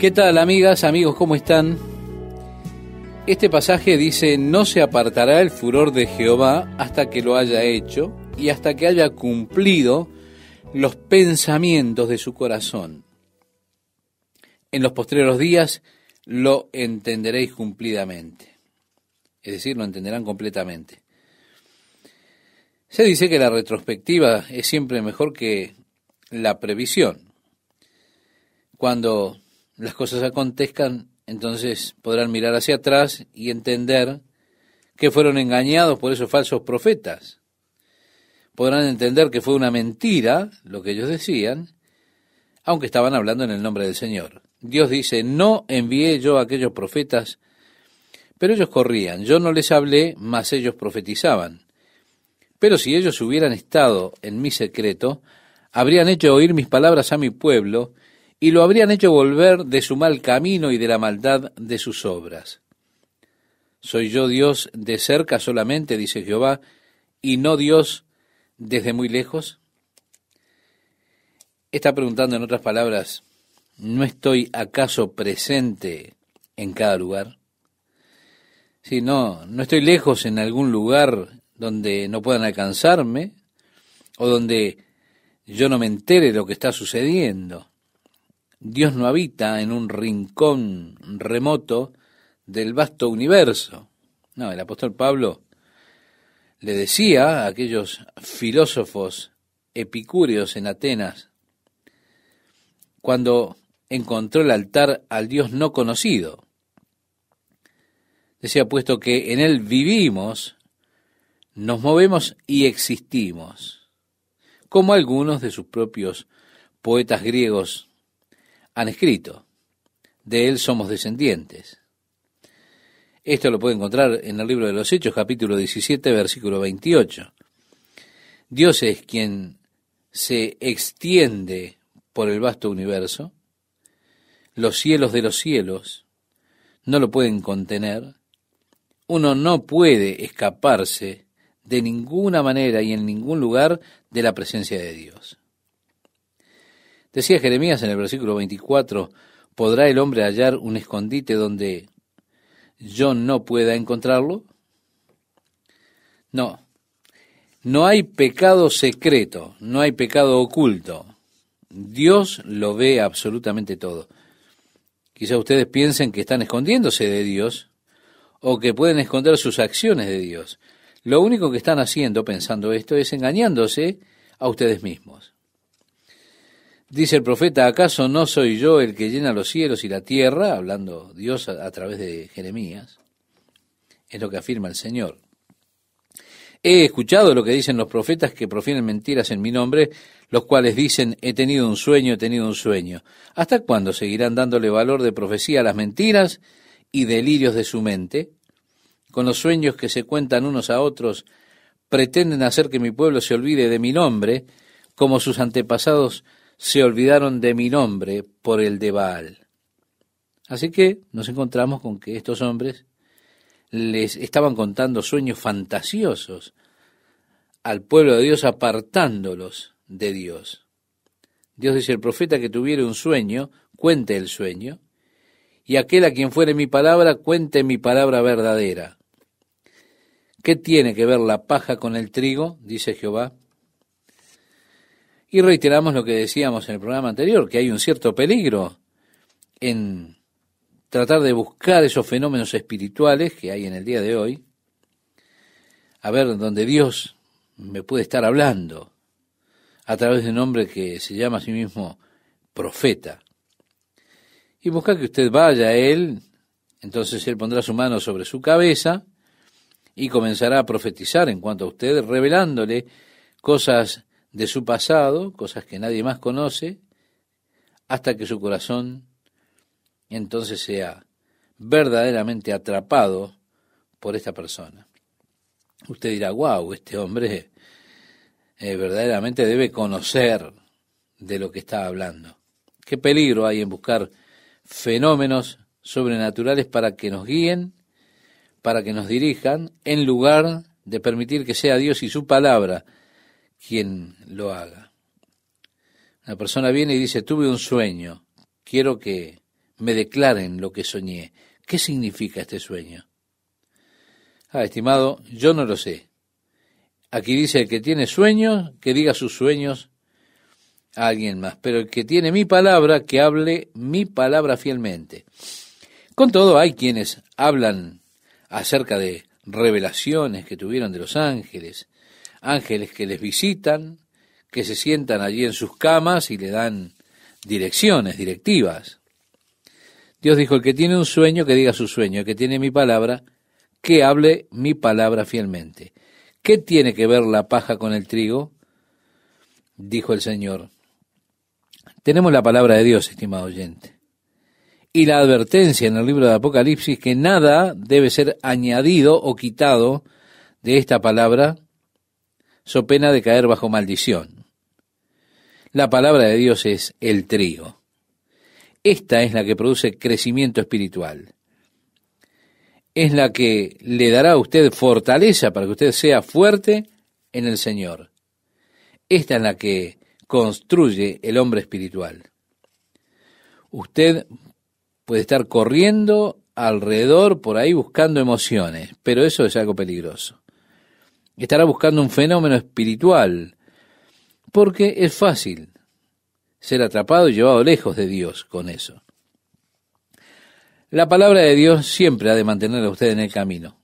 ¿Qué tal amigas, amigos, cómo están? Este pasaje dice, no se apartará el furor de Jehová hasta que lo haya hecho y hasta que haya cumplido los pensamientos de su corazón. En los postreros días lo entenderéis cumplidamente. Es decir, lo entenderán completamente. Se dice que la retrospectiva es siempre mejor que la previsión. Cuando las cosas acontezcan, entonces podrán mirar hacia atrás y entender que fueron engañados por esos falsos profetas. Podrán entender que fue una mentira lo que ellos decían, aunque estaban hablando en el nombre del Señor. Dios dice, no envié yo a aquellos profetas, pero ellos corrían, yo no les hablé, mas ellos profetizaban. Pero si ellos hubieran estado en mi secreto, habrían hecho oír mis palabras a mi pueblo, y lo habrían hecho volver de su mal camino y de la maldad de sus obras. Soy yo Dios de cerca solamente, dice Jehová, y no Dios desde muy lejos. Está preguntando en otras palabras, ¿no estoy acaso presente en cada lugar? Si no, no estoy lejos en algún lugar donde no puedan alcanzarme o donde yo no me entere de lo que está sucediendo. Dios no habita en un rincón remoto del vasto universo. No, el apóstol Pablo le decía a aquellos filósofos epicúreos en Atenas, cuando encontró el altar al Dios no conocido, decía, puesto que en Él vivimos, nos movemos y existimos, como algunos de sus propios poetas griegos han escrito. De él somos descendientes. Esto lo puede encontrar en el libro de los Hechos, capítulo 17, versículo 28. Dios es quien se extiende por el vasto universo. Los cielos de los cielos no lo pueden contener. Uno no puede escaparse de ninguna manera y en ningún lugar de la presencia de Dios. Decía Jeremías en el versículo 24, ¿podrá el hombre hallar un escondite donde yo no pueda encontrarlo? No, no hay pecado secreto, no hay pecado oculto. Dios lo ve absolutamente todo. Quizá ustedes piensen que están escondiéndose de Dios o que pueden esconder sus acciones de Dios. Lo único que están haciendo pensando esto es engañándose a ustedes mismos. Dice el profeta, ¿acaso no soy yo el que llena los cielos y la tierra? Hablando Dios a, través de Jeremías. Es lo que afirma el Señor. He escuchado lo que dicen los profetas que profieren mentiras en mi nombre, los cuales dicen, he tenido un sueño, he tenido un sueño. ¿Hasta cuándo seguirán dándole valor de profecía a las mentiras y delirios de su mente? Con los sueños que se cuentan unos a otros, pretenden hacer que mi pueblo se olvide de mi nombre, como sus antepasados se olvidaron de mi nombre por el de Baal. Así que nos encontramos con que estos hombres les estaban contando sueños fantasiosos al pueblo de Dios apartándolos de Dios. Dios dice, el profeta que tuviere un sueño, cuente el sueño, y aquel a quien fuere mi palabra, cuente mi palabra verdadera. ¿Qué tiene que ver la paja con el trigo? dice Jehová. Y reiteramos lo que decíamos en el programa anterior, que hay un cierto peligro en tratar de buscar esos fenómenos espirituales que hay en el día de hoy, a ver dónde Dios me puede estar hablando a través de un hombre que se llama a sí mismo profeta. Y buscar que usted vaya a él, entonces él pondrá su mano sobre su cabeza y comenzará a profetizar en cuanto a usted, revelándole cosas de su pasado, cosas que nadie más conoce, hasta que su corazón entonces sea verdaderamente atrapado por esta persona. Usted dirá, wow, este hombre eh, verdaderamente debe conocer de lo que está hablando. Qué peligro hay en buscar fenómenos sobrenaturales para que nos guíen, para que nos dirijan, en lugar de permitir que sea Dios y su palabra quien lo haga. Una persona viene y dice, tuve un sueño, quiero que me declaren lo que soñé. ¿Qué significa este sueño? Ah, estimado, yo no lo sé. Aquí dice el que tiene sueños, que diga sus sueños a alguien más, pero el que tiene mi palabra, que hable mi palabra fielmente. Con todo, hay quienes hablan acerca de revelaciones que tuvieron de los ángeles, ángeles que les visitan, que se sientan allí en sus camas y le dan direcciones, directivas. Dios dijo, el que tiene un sueño, que diga su sueño, el que tiene mi palabra, que hable mi palabra fielmente. ¿Qué tiene que ver la paja con el trigo? Dijo el Señor. Tenemos la palabra de Dios, estimado oyente. Y la advertencia en el libro de Apocalipsis que nada debe ser añadido o quitado de esta palabra so pena de caer bajo maldición. La palabra de Dios es el trigo. Esta es la que produce crecimiento espiritual. Es la que le dará a usted fortaleza para que usted sea fuerte en el Señor. Esta es la que construye el hombre espiritual. Usted puede estar corriendo alrededor por ahí buscando emociones, pero eso es algo peligroso. Estará buscando un fenómeno espiritual, porque es fácil ser atrapado y llevado lejos de Dios con eso. La palabra de Dios siempre ha de mantener a usted en el camino.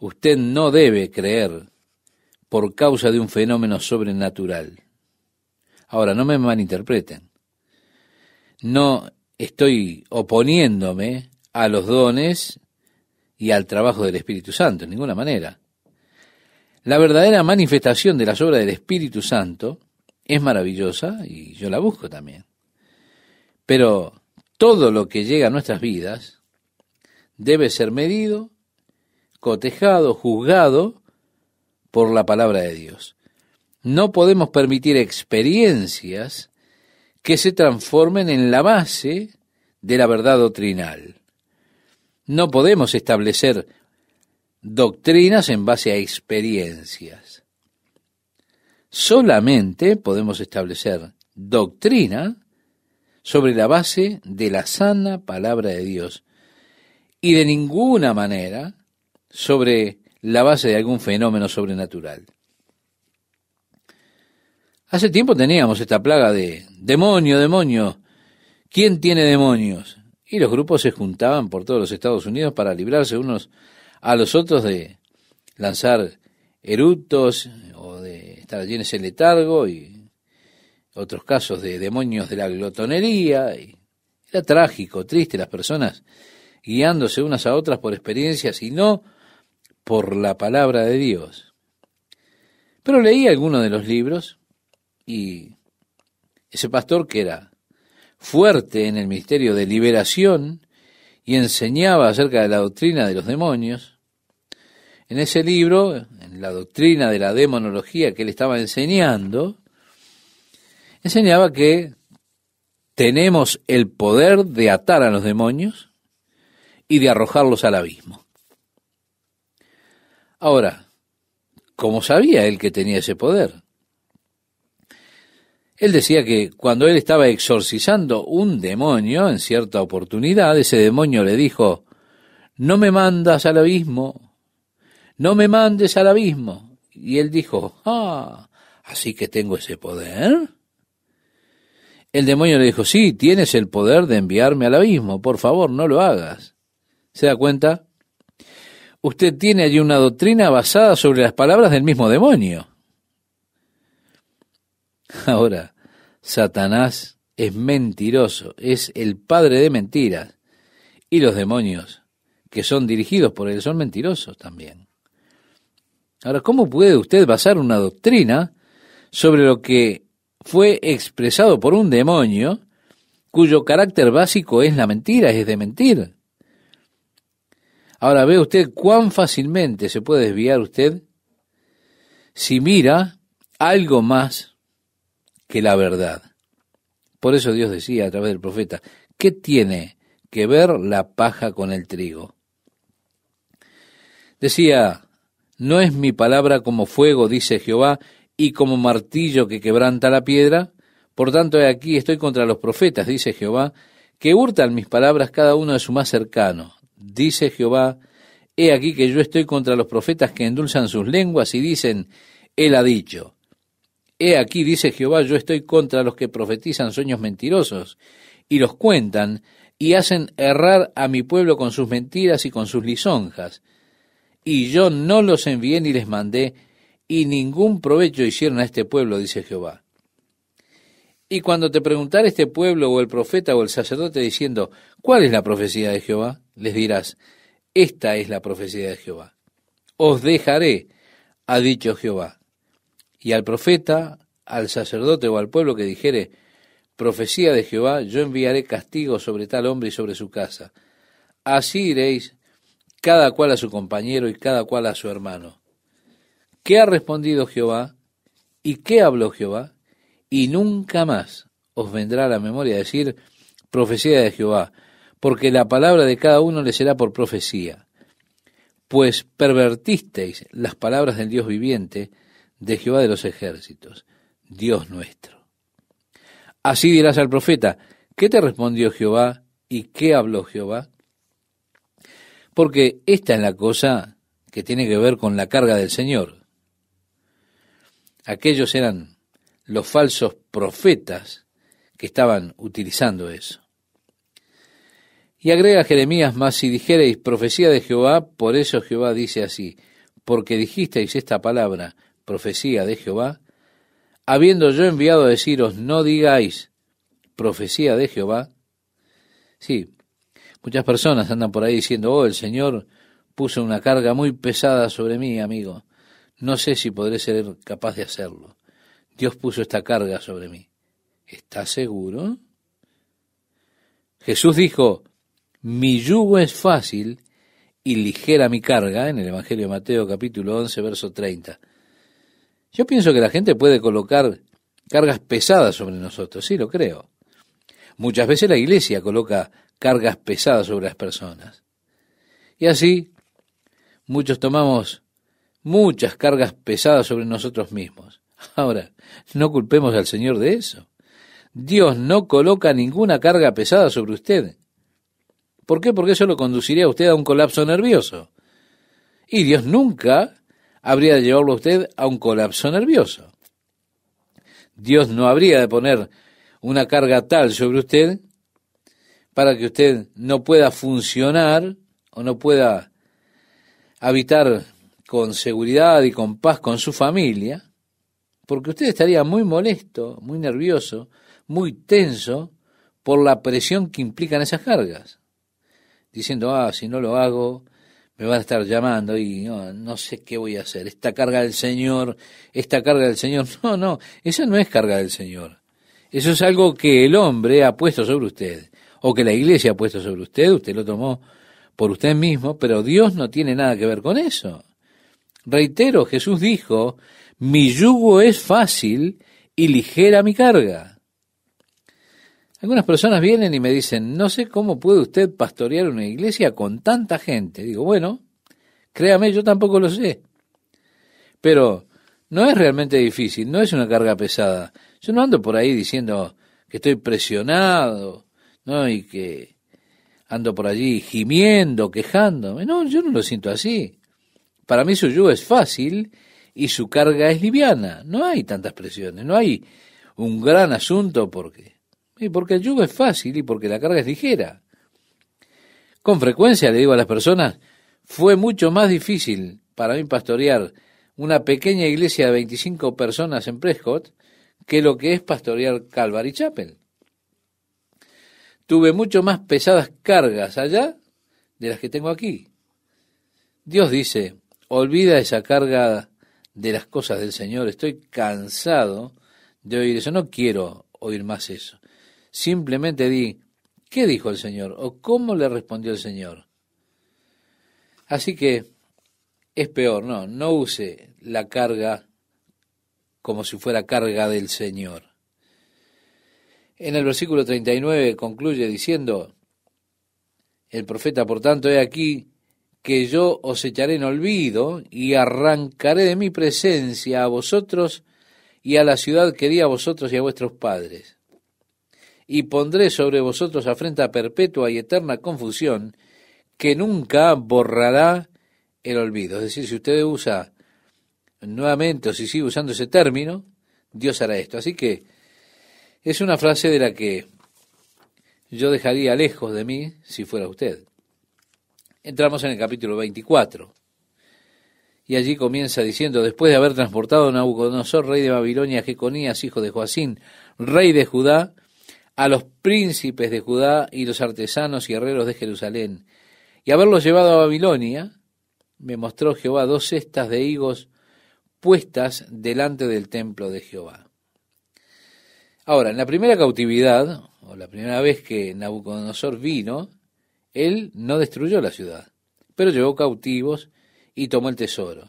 Usted no debe creer por causa de un fenómeno sobrenatural. Ahora, no me malinterpreten. No estoy oponiéndome a los dones y al trabajo del Espíritu Santo, en ninguna manera. La verdadera manifestación de las obras del Espíritu Santo es maravillosa y yo la busco también. Pero todo lo que llega a nuestras vidas debe ser medido, cotejado, juzgado por la palabra de Dios. No podemos permitir experiencias que se transformen en la base de la verdad doctrinal. No podemos establecer doctrinas en base a experiencias. Solamente podemos establecer doctrina sobre la base de la sana palabra de Dios y de ninguna manera sobre la base de algún fenómeno sobrenatural. Hace tiempo teníamos esta plaga de demonio, demonio, ¿quién tiene demonios? Y los grupos se juntaban por todos los Estados Unidos para librarse unos a los otros de lanzar eructos o de estar llenos en letargo y otros casos de demonios de la glotonería. Y era trágico, triste las personas guiándose unas a otras por experiencias y no por la palabra de Dios. Pero leí algunos de los libros y ese pastor que era fuerte en el misterio de liberación y enseñaba acerca de la doctrina de los demonios. En ese libro, en la doctrina de la demonología que él estaba enseñando, enseñaba que tenemos el poder de atar a los demonios y de arrojarlos al abismo. Ahora, ¿cómo sabía él que tenía ese poder? Él decía que cuando él estaba exorcizando un demonio en cierta oportunidad, ese demonio le dijo, no me mandas al abismo, no me mandes al abismo. Y él dijo, ah, así que tengo ese poder. El demonio le dijo, sí, tienes el poder de enviarme al abismo, por favor, no lo hagas. ¿Se da cuenta? Usted tiene allí una doctrina basada sobre las palabras del mismo demonio. Ahora, Satanás es mentiroso, es el padre de mentiras. Y los demonios, que son dirigidos por él, son mentirosos también. Ahora, ¿cómo puede usted basar una doctrina sobre lo que fue expresado por un demonio cuyo carácter básico es la mentira, es de mentir? Ahora, ve usted cuán fácilmente se puede desviar usted si mira algo más que la verdad. Por eso Dios decía a través del profeta, ¿qué tiene que ver la paja con el trigo? Decía, ¿no es mi palabra como fuego, dice Jehová, y como martillo que quebranta la piedra? Por tanto, he aquí estoy contra los profetas, dice Jehová, que hurtan mis palabras cada uno de su más cercano, dice Jehová, he aquí que yo estoy contra los profetas que endulzan sus lenguas y dicen, Él ha dicho. He aquí, dice Jehová, yo estoy contra los que profetizan sueños mentirosos y los cuentan y hacen errar a mi pueblo con sus mentiras y con sus lisonjas. Y yo no los envié ni les mandé, y ningún provecho hicieron a este pueblo, dice Jehová. Y cuando te preguntare este pueblo o el profeta o el sacerdote diciendo, ¿cuál es la profecía de Jehová? Les dirás, esta es la profecía de Jehová. Os dejaré, ha dicho Jehová y al profeta, al sacerdote o al pueblo que dijere, profecía de Jehová, yo enviaré castigo sobre tal hombre y sobre su casa. Así iréis cada cual a su compañero y cada cual a su hermano. ¿Qué ha respondido Jehová? ¿Y qué habló Jehová? Y nunca más os vendrá a la memoria decir profecía de Jehová, porque la palabra de cada uno le será por profecía. Pues pervertisteis las palabras del Dios viviente, de Jehová de los ejércitos, Dios nuestro. Así dirás al profeta, ¿qué te respondió Jehová y qué habló Jehová? Porque esta es la cosa que tiene que ver con la carga del Señor. Aquellos eran los falsos profetas que estaban utilizando eso. Y agrega Jeremías más si dijereis profecía de Jehová, por eso Jehová dice así, porque dijisteis esta palabra, profecía de Jehová, habiendo yo enviado a deciros, no digáis profecía de Jehová. Sí, muchas personas andan por ahí diciendo, oh, el Señor puso una carga muy pesada sobre mí, amigo. No sé si podré ser capaz de hacerlo. Dios puso esta carga sobre mí. ¿Estás seguro? Jesús dijo, mi yugo es fácil y ligera mi carga, en el Evangelio de Mateo capítulo 11, verso 30. Yo pienso que la gente puede colocar cargas pesadas sobre nosotros, sí lo creo. Muchas veces la iglesia coloca cargas pesadas sobre las personas. Y así, muchos tomamos muchas cargas pesadas sobre nosotros mismos. Ahora, no culpemos al Señor de eso. Dios no coloca ninguna carga pesada sobre usted. ¿Por qué? Porque eso lo conduciría a usted a un colapso nervioso. Y Dios nunca habría de llevarlo a usted a un colapso nervioso. Dios no habría de poner una carga tal sobre usted para que usted no pueda funcionar o no pueda habitar con seguridad y con paz con su familia, porque usted estaría muy molesto, muy nervioso, muy tenso por la presión que implican esas cargas, diciendo, ah, si no lo hago, me va a estar llamando y no, no, sé qué voy a hacer. Esta carga del Señor, esta carga del Señor. No, no, eso no es carga del Señor. Eso es algo que el hombre ha puesto sobre usted, o que la iglesia ha puesto sobre usted, usted lo tomó por usted mismo, pero Dios no tiene nada que ver con eso. Reitero, Jesús dijo, mi yugo es fácil y ligera mi carga. Algunas personas vienen y me dicen, no sé cómo puede usted pastorear una iglesia con tanta gente. Digo, bueno, créame, yo tampoco lo sé. Pero no es realmente difícil, no es una carga pesada. Yo no ando por ahí diciendo que estoy presionado, ¿no? Y que ando por allí gimiendo, quejándome. No, yo no lo siento así. Para mí su yugo es fácil y su carga es liviana. No hay tantas presiones, no hay un gran asunto porque y porque el yugo es fácil y porque la carga es ligera. Con frecuencia le digo a las personas, fue mucho más difícil para mí pastorear una pequeña iglesia de 25 personas en Prescott que lo que es pastorear Calvary Chapel. Tuve mucho más pesadas cargas allá de las que tengo aquí. Dios dice, olvida esa carga de las cosas del Señor, estoy cansado de oír eso, no quiero oír más eso. Simplemente di, ¿qué dijo el Señor? ¿O cómo le respondió el Señor? Así que es peor, no, no use la carga como si fuera carga del Señor. En el versículo 39 concluye diciendo, el profeta, por tanto, he aquí que yo os echaré en olvido y arrancaré de mi presencia a vosotros y a la ciudad que di a vosotros y a vuestros padres y pondré sobre vosotros afrenta perpetua y eterna confusión que nunca borrará el olvido. Es decir, si usted usa nuevamente o si sigue usando ese término, Dios hará esto. Así que es una frase de la que yo dejaría lejos de mí si fuera usted. Entramos en el capítulo 24. Y allí comienza diciendo, después de haber transportado a Nabucodonosor, rey de Babilonia, a Jeconías, hijo de Joacín, rey de Judá, a los príncipes de Judá y los artesanos y herreros de Jerusalén, y haberlos llevado a Babilonia, me mostró Jehová dos cestas de higos puestas delante del templo de Jehová. Ahora, en la primera cautividad, o la primera vez que Nabucodonosor vino, él no destruyó la ciudad, pero llevó cautivos y tomó el tesoro.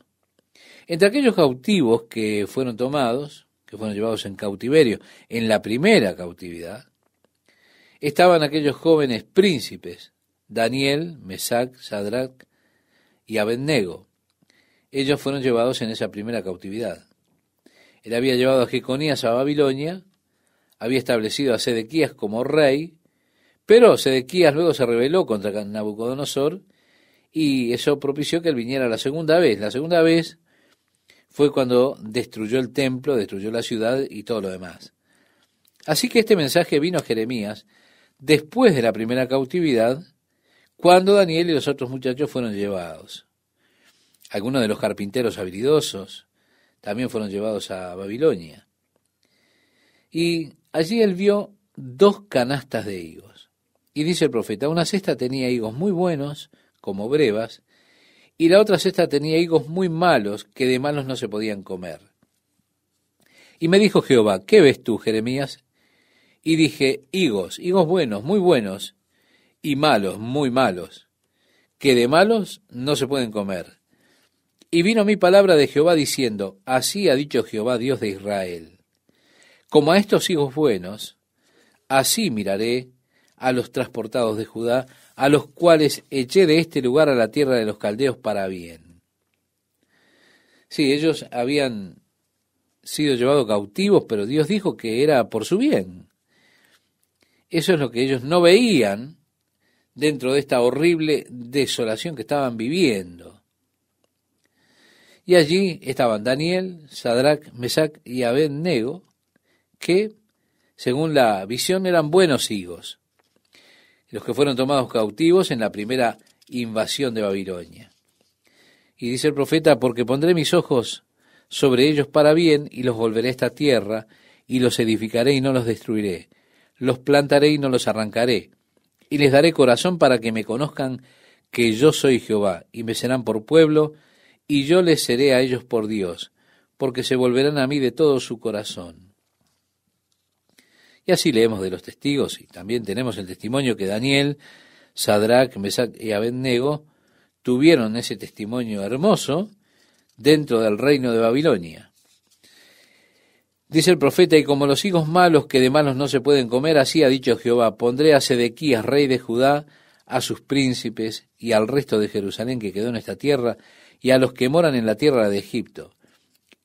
Entre aquellos cautivos que fueron tomados, que fueron llevados en cautiverio en la primera cautividad, estaban aquellos jóvenes príncipes, Daniel, Mesac, Sadrach y Abednego. Ellos fueron llevados en esa primera cautividad. Él había llevado a Jeconías a Babilonia, había establecido a Sedequías como rey, pero Sedequías luego se rebeló contra Nabucodonosor y eso propició que él viniera la segunda vez. La segunda vez fue cuando destruyó el templo, destruyó la ciudad y todo lo demás. Así que este mensaje vino a Jeremías después de la primera cautividad, cuando Daniel y los otros muchachos fueron llevados. Algunos de los carpinteros habilidosos también fueron llevados a Babilonia. Y allí él vio dos canastas de higos. Y dice el profeta, una cesta tenía higos muy buenos, como brevas, y la otra cesta tenía higos muy malos, que de malos no se podían comer. Y me dijo Jehová, ¿qué ves tú, Jeremías? y dije, higos, higos buenos, muy buenos, y malos, muy malos, que de malos no se pueden comer. Y vino mi palabra de Jehová diciendo, así ha dicho Jehová Dios de Israel, como a estos higos buenos, así miraré a los transportados de Judá, a los cuales eché de este lugar a la tierra de los caldeos para bien. Sí, ellos habían sido llevados cautivos, pero Dios dijo que era por su bien. Eso es lo que ellos no veían dentro de esta horrible desolación que estaban viviendo. Y allí estaban Daniel, Sadrach, Mesac y Abednego, que, según la visión, eran buenos hijos, los que fueron tomados cautivos en la primera invasión de Babilonia. Y dice el profeta, porque pondré mis ojos sobre ellos para bien y los volveré a esta tierra y los edificaré y no los destruiré los plantaré y no los arrancaré, y les daré corazón para que me conozcan que yo soy Jehová, y me serán por pueblo, y yo les seré a ellos por Dios, porque se volverán a mí de todo su corazón. Y así leemos de los testigos, y también tenemos el testimonio que Daniel, Sadrach, Mesac y Abednego tuvieron ese testimonio hermoso dentro del reino de Babilonia. Dice el profeta, y como los hijos malos que de malos no se pueden comer, así ha dicho Jehová, pondré a Sedequías, rey de Judá, a sus príncipes y al resto de Jerusalén que quedó en esta tierra, y a los que moran en la tierra de Egipto,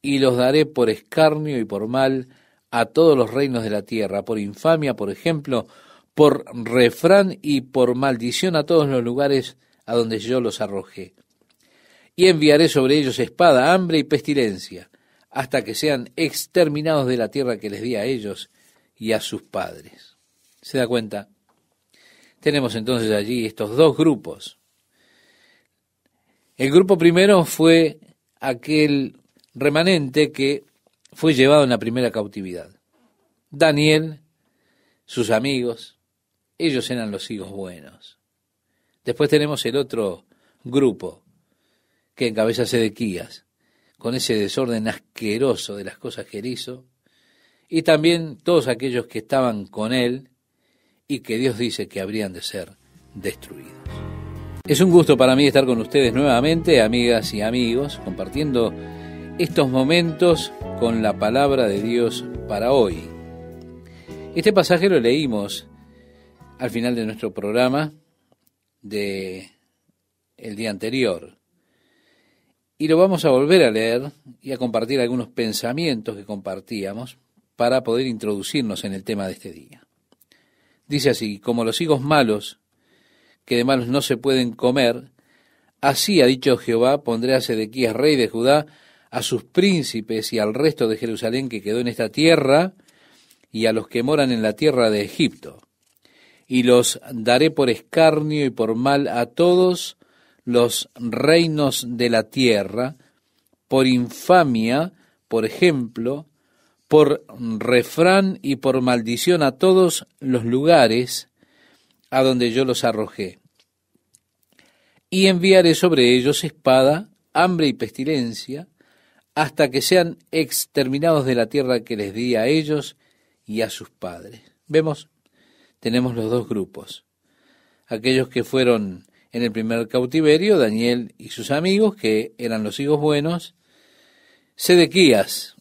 y los daré por escarnio y por mal a todos los reinos de la tierra, por infamia, por ejemplo, por refrán y por maldición a todos los lugares a donde yo los arrojé. Y enviaré sobre ellos espada, hambre y pestilencia hasta que sean exterminados de la tierra que les di a ellos y a sus padres. ¿Se da cuenta? Tenemos entonces allí estos dos grupos. El grupo primero fue aquel remanente que fue llevado en la primera cautividad. Daniel, sus amigos, ellos eran los hijos buenos. Después tenemos el otro grupo que encabeza Sedequías, con ese desorden asqueroso de las cosas que él hizo, y también todos aquellos que estaban con él y que Dios dice que habrían de ser destruidos. Es un gusto para mí estar con ustedes nuevamente, amigas y amigos, compartiendo estos momentos con la palabra de Dios para hoy. Este pasaje lo leímos al final de nuestro programa de el día anterior. Y lo vamos a volver a leer y a compartir algunos pensamientos que compartíamos para poder introducirnos en el tema de este día. Dice así, como los higos malos, que de malos no se pueden comer, así ha dicho Jehová, pondré a Sedequías rey de Judá, a sus príncipes y al resto de Jerusalén que quedó en esta tierra, y a los que moran en la tierra de Egipto. Y los daré por escarnio y por mal a todos los reinos de la tierra, por infamia, por ejemplo, por refrán y por maldición a todos los lugares a donde yo los arrojé. Y enviaré sobre ellos espada, hambre y pestilencia, hasta que sean exterminados de la tierra que les di a ellos y a sus padres. Vemos, tenemos los dos grupos, aquellos que fueron en el primer cautiverio, Daniel y sus amigos, que eran los hijos buenos, Sedequías,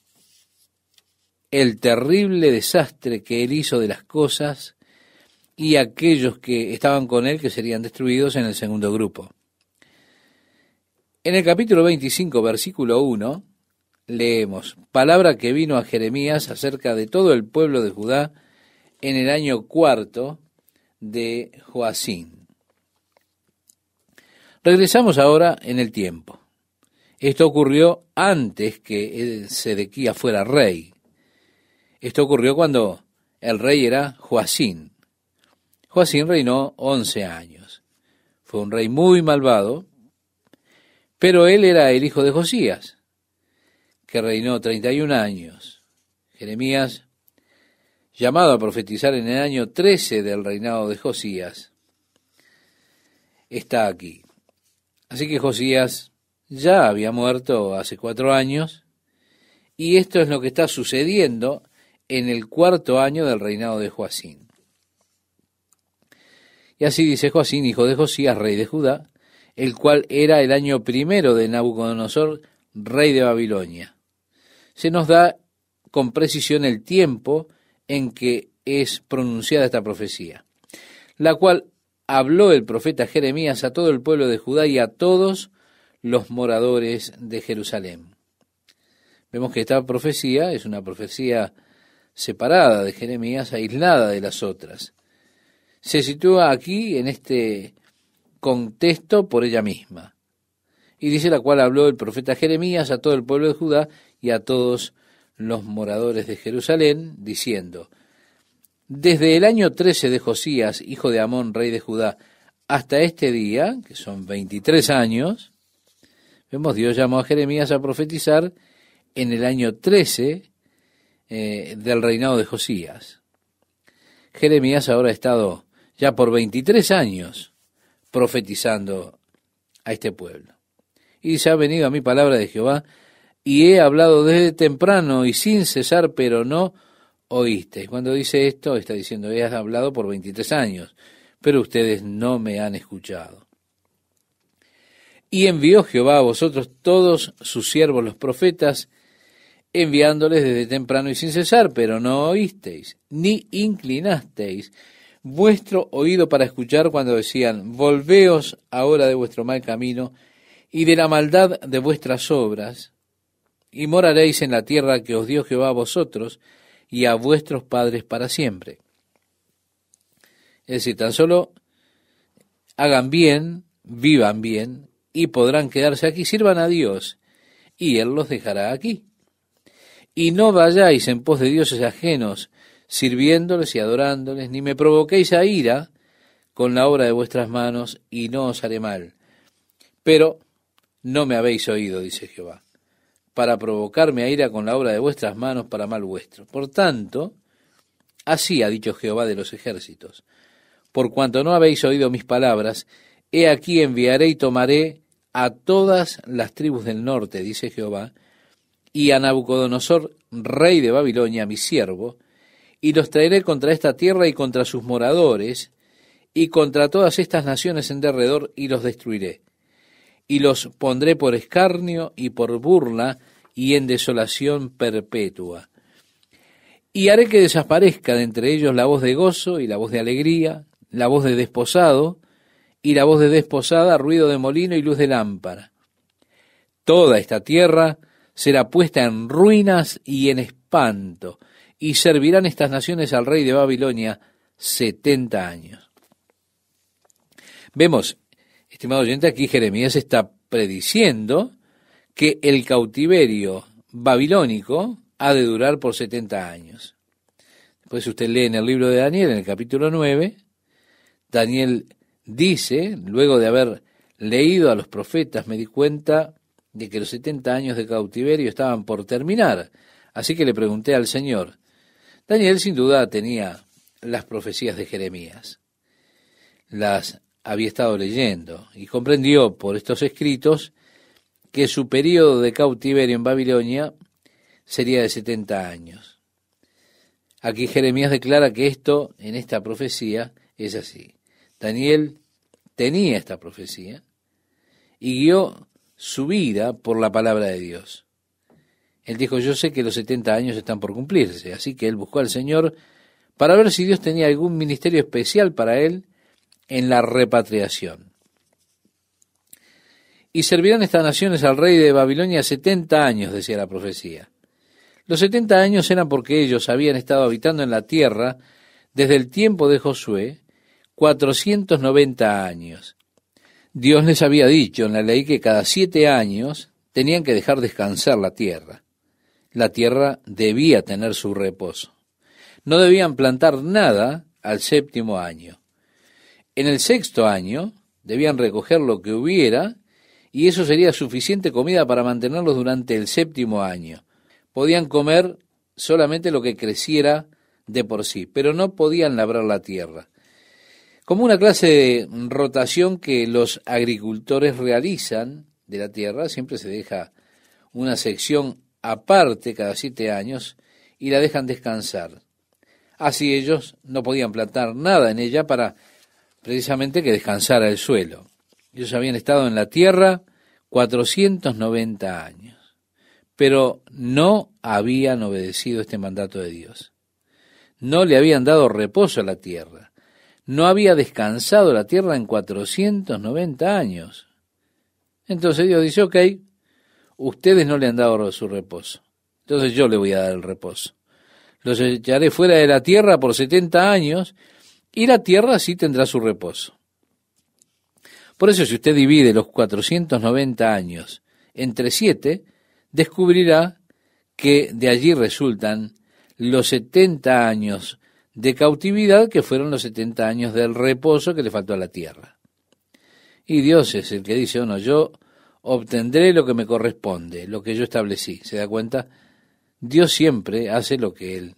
el terrible desastre que él hizo de las cosas y aquellos que estaban con él que serían destruidos en el segundo grupo. En el capítulo 25, versículo 1, leemos, palabra que vino a Jeremías acerca de todo el pueblo de Judá en el año cuarto de Joacín. Regresamos ahora en el tiempo. Esto ocurrió antes que Sedequía fuera rey. Esto ocurrió cuando el rey era Joacín. Joacín reinó 11 años. Fue un rey muy malvado, pero él era el hijo de Josías, que reinó 31 años. Jeremías, llamado a profetizar en el año 13 del reinado de Josías, está aquí. Así que Josías ya había muerto hace cuatro años y esto es lo que está sucediendo en el cuarto año del reinado de Joacín. Y así dice Joacín, hijo de Josías, rey de Judá, el cual era el año primero de Nabucodonosor, rey de Babilonia. Se nos da con precisión el tiempo en que es pronunciada esta profecía, la cual habló el profeta Jeremías a todo el pueblo de Judá y a todos los moradores de Jerusalén. Vemos que esta profecía es una profecía separada de Jeremías, aislada de las otras. Se sitúa aquí en este contexto por ella misma. Y dice la cual habló el profeta Jeremías a todo el pueblo de Judá y a todos los moradores de Jerusalén, diciendo, desde el año 13 de Josías, hijo de Amón, rey de Judá, hasta este día, que son 23 años, vemos Dios llamó a Jeremías a profetizar en el año 13 eh, del reinado de Josías. Jeremías ahora ha estado ya por 23 años profetizando a este pueblo. Y se ha venido a mi palabra de Jehová, y he hablado desde temprano y sin cesar, pero no oísteis. Cuando dice esto, está diciendo, he hablado por 23 años, pero ustedes no me han escuchado. Y envió Jehová a vosotros todos sus siervos los profetas, enviándoles desde temprano y sin cesar, pero no oísteis, ni inclinasteis vuestro oído para escuchar cuando decían, volveos ahora de vuestro mal camino y de la maldad de vuestras obras, y moraréis en la tierra que os dio Jehová a vosotros, y a vuestros padres para siempre. Es decir, tan solo hagan bien, vivan bien, y podrán quedarse aquí, sirvan a Dios, y Él los dejará aquí. Y no vayáis en pos de dioses ajenos, sirviéndoles y adorándoles, ni me provoquéis a ira con la obra de vuestras manos, y no os haré mal. Pero no me habéis oído, dice Jehová para provocarme a ira con la obra de vuestras manos para mal vuestro. Por tanto, así ha dicho Jehová de los ejércitos, por cuanto no habéis oído mis palabras, he aquí enviaré y tomaré a todas las tribus del norte, dice Jehová, y a Nabucodonosor, rey de Babilonia, mi siervo, y los traeré contra esta tierra y contra sus moradores, y contra todas estas naciones en derredor, y los destruiré y los pondré por escarnio y por burla y en desolación perpetua. Y haré que desaparezca de entre ellos la voz de gozo y la voz de alegría, la voz de desposado y la voz de desposada, ruido de molino y luz de lámpara. Toda esta tierra será puesta en ruinas y en espanto, y servirán estas naciones al rey de Babilonia setenta años. Vemos estimado oyente, aquí Jeremías está prediciendo que el cautiverio babilónico ha de durar por 70 años. Después usted lee en el libro de Daniel, en el capítulo 9, Daniel dice, luego de haber leído a los profetas, me di cuenta de que los 70 años de cautiverio estaban por terminar. Así que le pregunté al Señor. Daniel sin duda tenía las profecías de Jeremías. Las había estado leyendo y comprendió por estos escritos que su periodo de cautiverio en Babilonia sería de 70 años. Aquí Jeremías declara que esto, en esta profecía, es así. Daniel tenía esta profecía y guió su vida por la palabra de Dios. Él dijo, yo sé que los 70 años están por cumplirse, así que él buscó al Señor para ver si Dios tenía algún ministerio especial para él en la repatriación. Y servirán estas naciones al rey de Babilonia setenta años, decía la profecía. Los setenta años eran porque ellos habían estado habitando en la tierra desde el tiempo de Josué, cuatrocientos noventa años. Dios les había dicho en la ley que cada siete años tenían que dejar descansar la tierra. La tierra debía tener su reposo. No debían plantar nada al séptimo año. En el sexto año debían recoger lo que hubiera y eso sería suficiente comida para mantenerlos durante el séptimo año. Podían comer solamente lo que creciera de por sí, pero no podían labrar la tierra. Como una clase de rotación que los agricultores realizan de la tierra, siempre se deja una sección aparte cada siete años y la dejan descansar. Así ellos no podían plantar nada en ella para precisamente que descansara el suelo. Ellos habían estado en la tierra 490 años, pero no habían obedecido este mandato de Dios. No le habían dado reposo a la tierra. No había descansado la tierra en 490 años. Entonces Dios dice, ok, ustedes no le han dado su reposo. Entonces yo le voy a dar el reposo. Los echaré fuera de la tierra por 70 años y la tierra sí tendrá su reposo. Por eso si usted divide los 490 años entre siete, descubrirá que de allí resultan los 70 años de cautividad que fueron los 70 años del reposo que le faltó a la tierra. Y Dios es el que dice, bueno, yo obtendré lo que me corresponde, lo que yo establecí. ¿Se da cuenta? Dios siempre hace lo que Él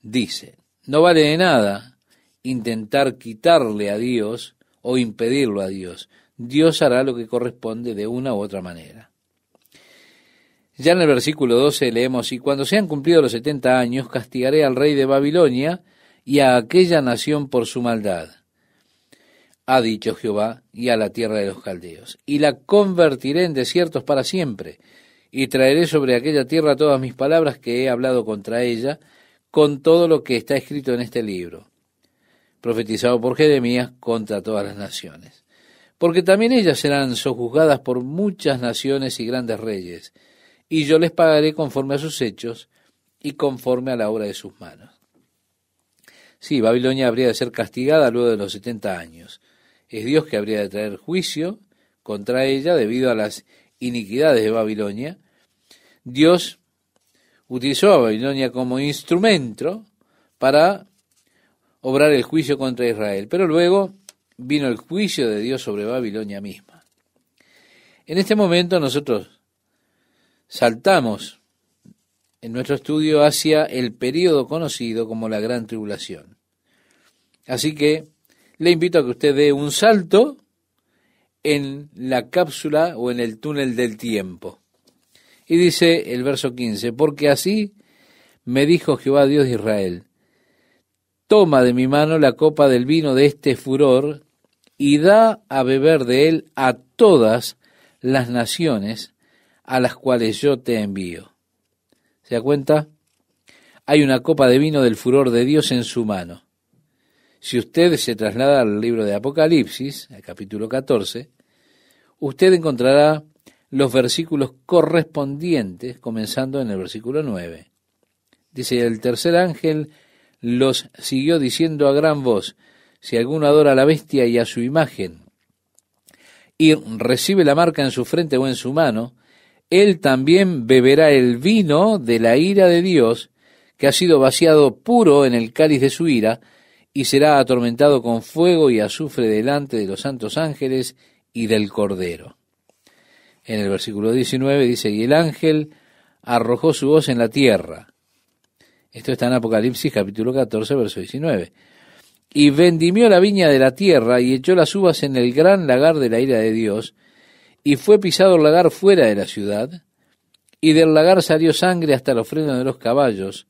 dice. No vale de nada intentar quitarle a Dios o impedirlo a Dios. Dios hará lo que corresponde de una u otra manera. Ya en el versículo 12 leemos, y cuando sean cumplidos los setenta años, castigaré al rey de Babilonia y a aquella nación por su maldad, ha dicho Jehová, y a la tierra de los caldeos, y la convertiré en desiertos para siempre, y traeré sobre aquella tierra todas mis palabras que he hablado contra ella, con todo lo que está escrito en este libro profetizado por Jeremías contra todas las naciones. Porque también ellas serán sojuzgadas por muchas naciones y grandes reyes, y yo les pagaré conforme a sus hechos y conforme a la obra de sus manos. Sí, Babilonia habría de ser castigada luego de los setenta años. Es Dios que habría de traer juicio contra ella debido a las iniquidades de Babilonia. Dios utilizó a Babilonia como instrumento para obrar el juicio contra Israel. Pero luego vino el juicio de Dios sobre Babilonia misma. En este momento nosotros saltamos en nuestro estudio hacia el periodo conocido como la Gran Tribulación. Así que le invito a que usted dé un salto en la cápsula o en el túnel del tiempo. Y dice el verso 15, porque así me dijo Jehová Dios de Israel, toma de mi mano la copa del vino de este furor y da a beber de él a todas las naciones a las cuales yo te envío. ¿Se da cuenta? Hay una copa de vino del furor de Dios en su mano. Si usted se traslada al libro de Apocalipsis, al capítulo 14, usted encontrará los versículos correspondientes, comenzando en el versículo 9. Dice, el tercer ángel los siguió diciendo a gran voz, si alguno adora a la bestia y a su imagen, y recibe la marca en su frente o en su mano, él también beberá el vino de la ira de Dios, que ha sido vaciado puro en el cáliz de su ira, y será atormentado con fuego y azufre delante de los santos ángeles y del Cordero. En el versículo 19 dice, y el ángel arrojó su voz en la tierra, esto está en Apocalipsis capítulo 14, verso 19. Y vendimió la viña de la tierra y echó las uvas en el gran lagar de la ira de Dios, y fue pisado el lagar fuera de la ciudad, y del lagar salió sangre hasta la ofrenda de los caballos,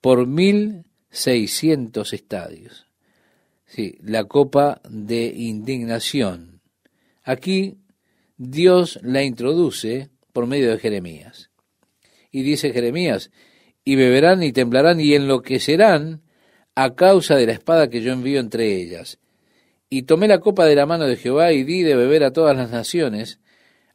por mil seiscientos estadios. Sí, la copa de indignación. Aquí Dios la introduce por medio de Jeremías. Y dice Jeremías, y beberán y temblarán y enloquecerán a causa de la espada que yo envío entre ellas. Y tomé la copa de la mano de Jehová y di de beber a todas las naciones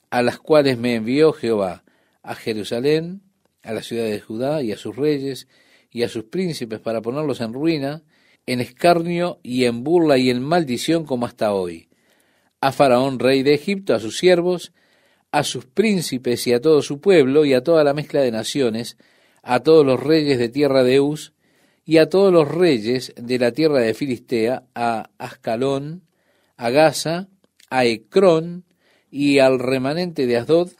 a las cuales me envió Jehová, a Jerusalén, a la ciudad de Judá y a sus reyes y a sus príncipes para ponerlos en ruina, en escarnio y en burla y en maldición como hasta hoy, a Faraón, rey de Egipto, a sus siervos, a sus príncipes y a todo su pueblo y a toda la mezcla de naciones, a todos los reyes de tierra de us y a todos los reyes de la tierra de Filistea, a Ascalón, a Gaza, a Ecrón y al remanente de Asdod,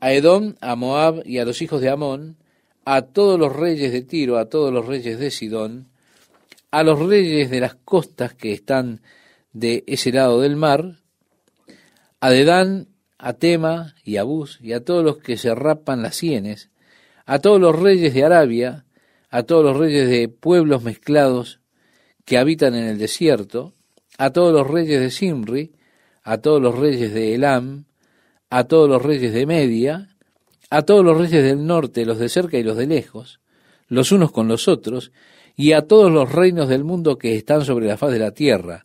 a Edom, a Moab y a los hijos de Amón, a todos los reyes de Tiro, a todos los reyes de Sidón, a los reyes de las costas que están de ese lado del mar, a Dedán, a Tema y a Bus, y a todos los que se rapan las sienes, a todos los reyes de Arabia, a todos los reyes de pueblos mezclados que habitan en el desierto, a todos los reyes de Simri, a todos los reyes de Elam, a todos los reyes de Media, a todos los reyes del norte, los de cerca y los de lejos, los unos con los otros, y a todos los reinos del mundo que están sobre la faz de la tierra,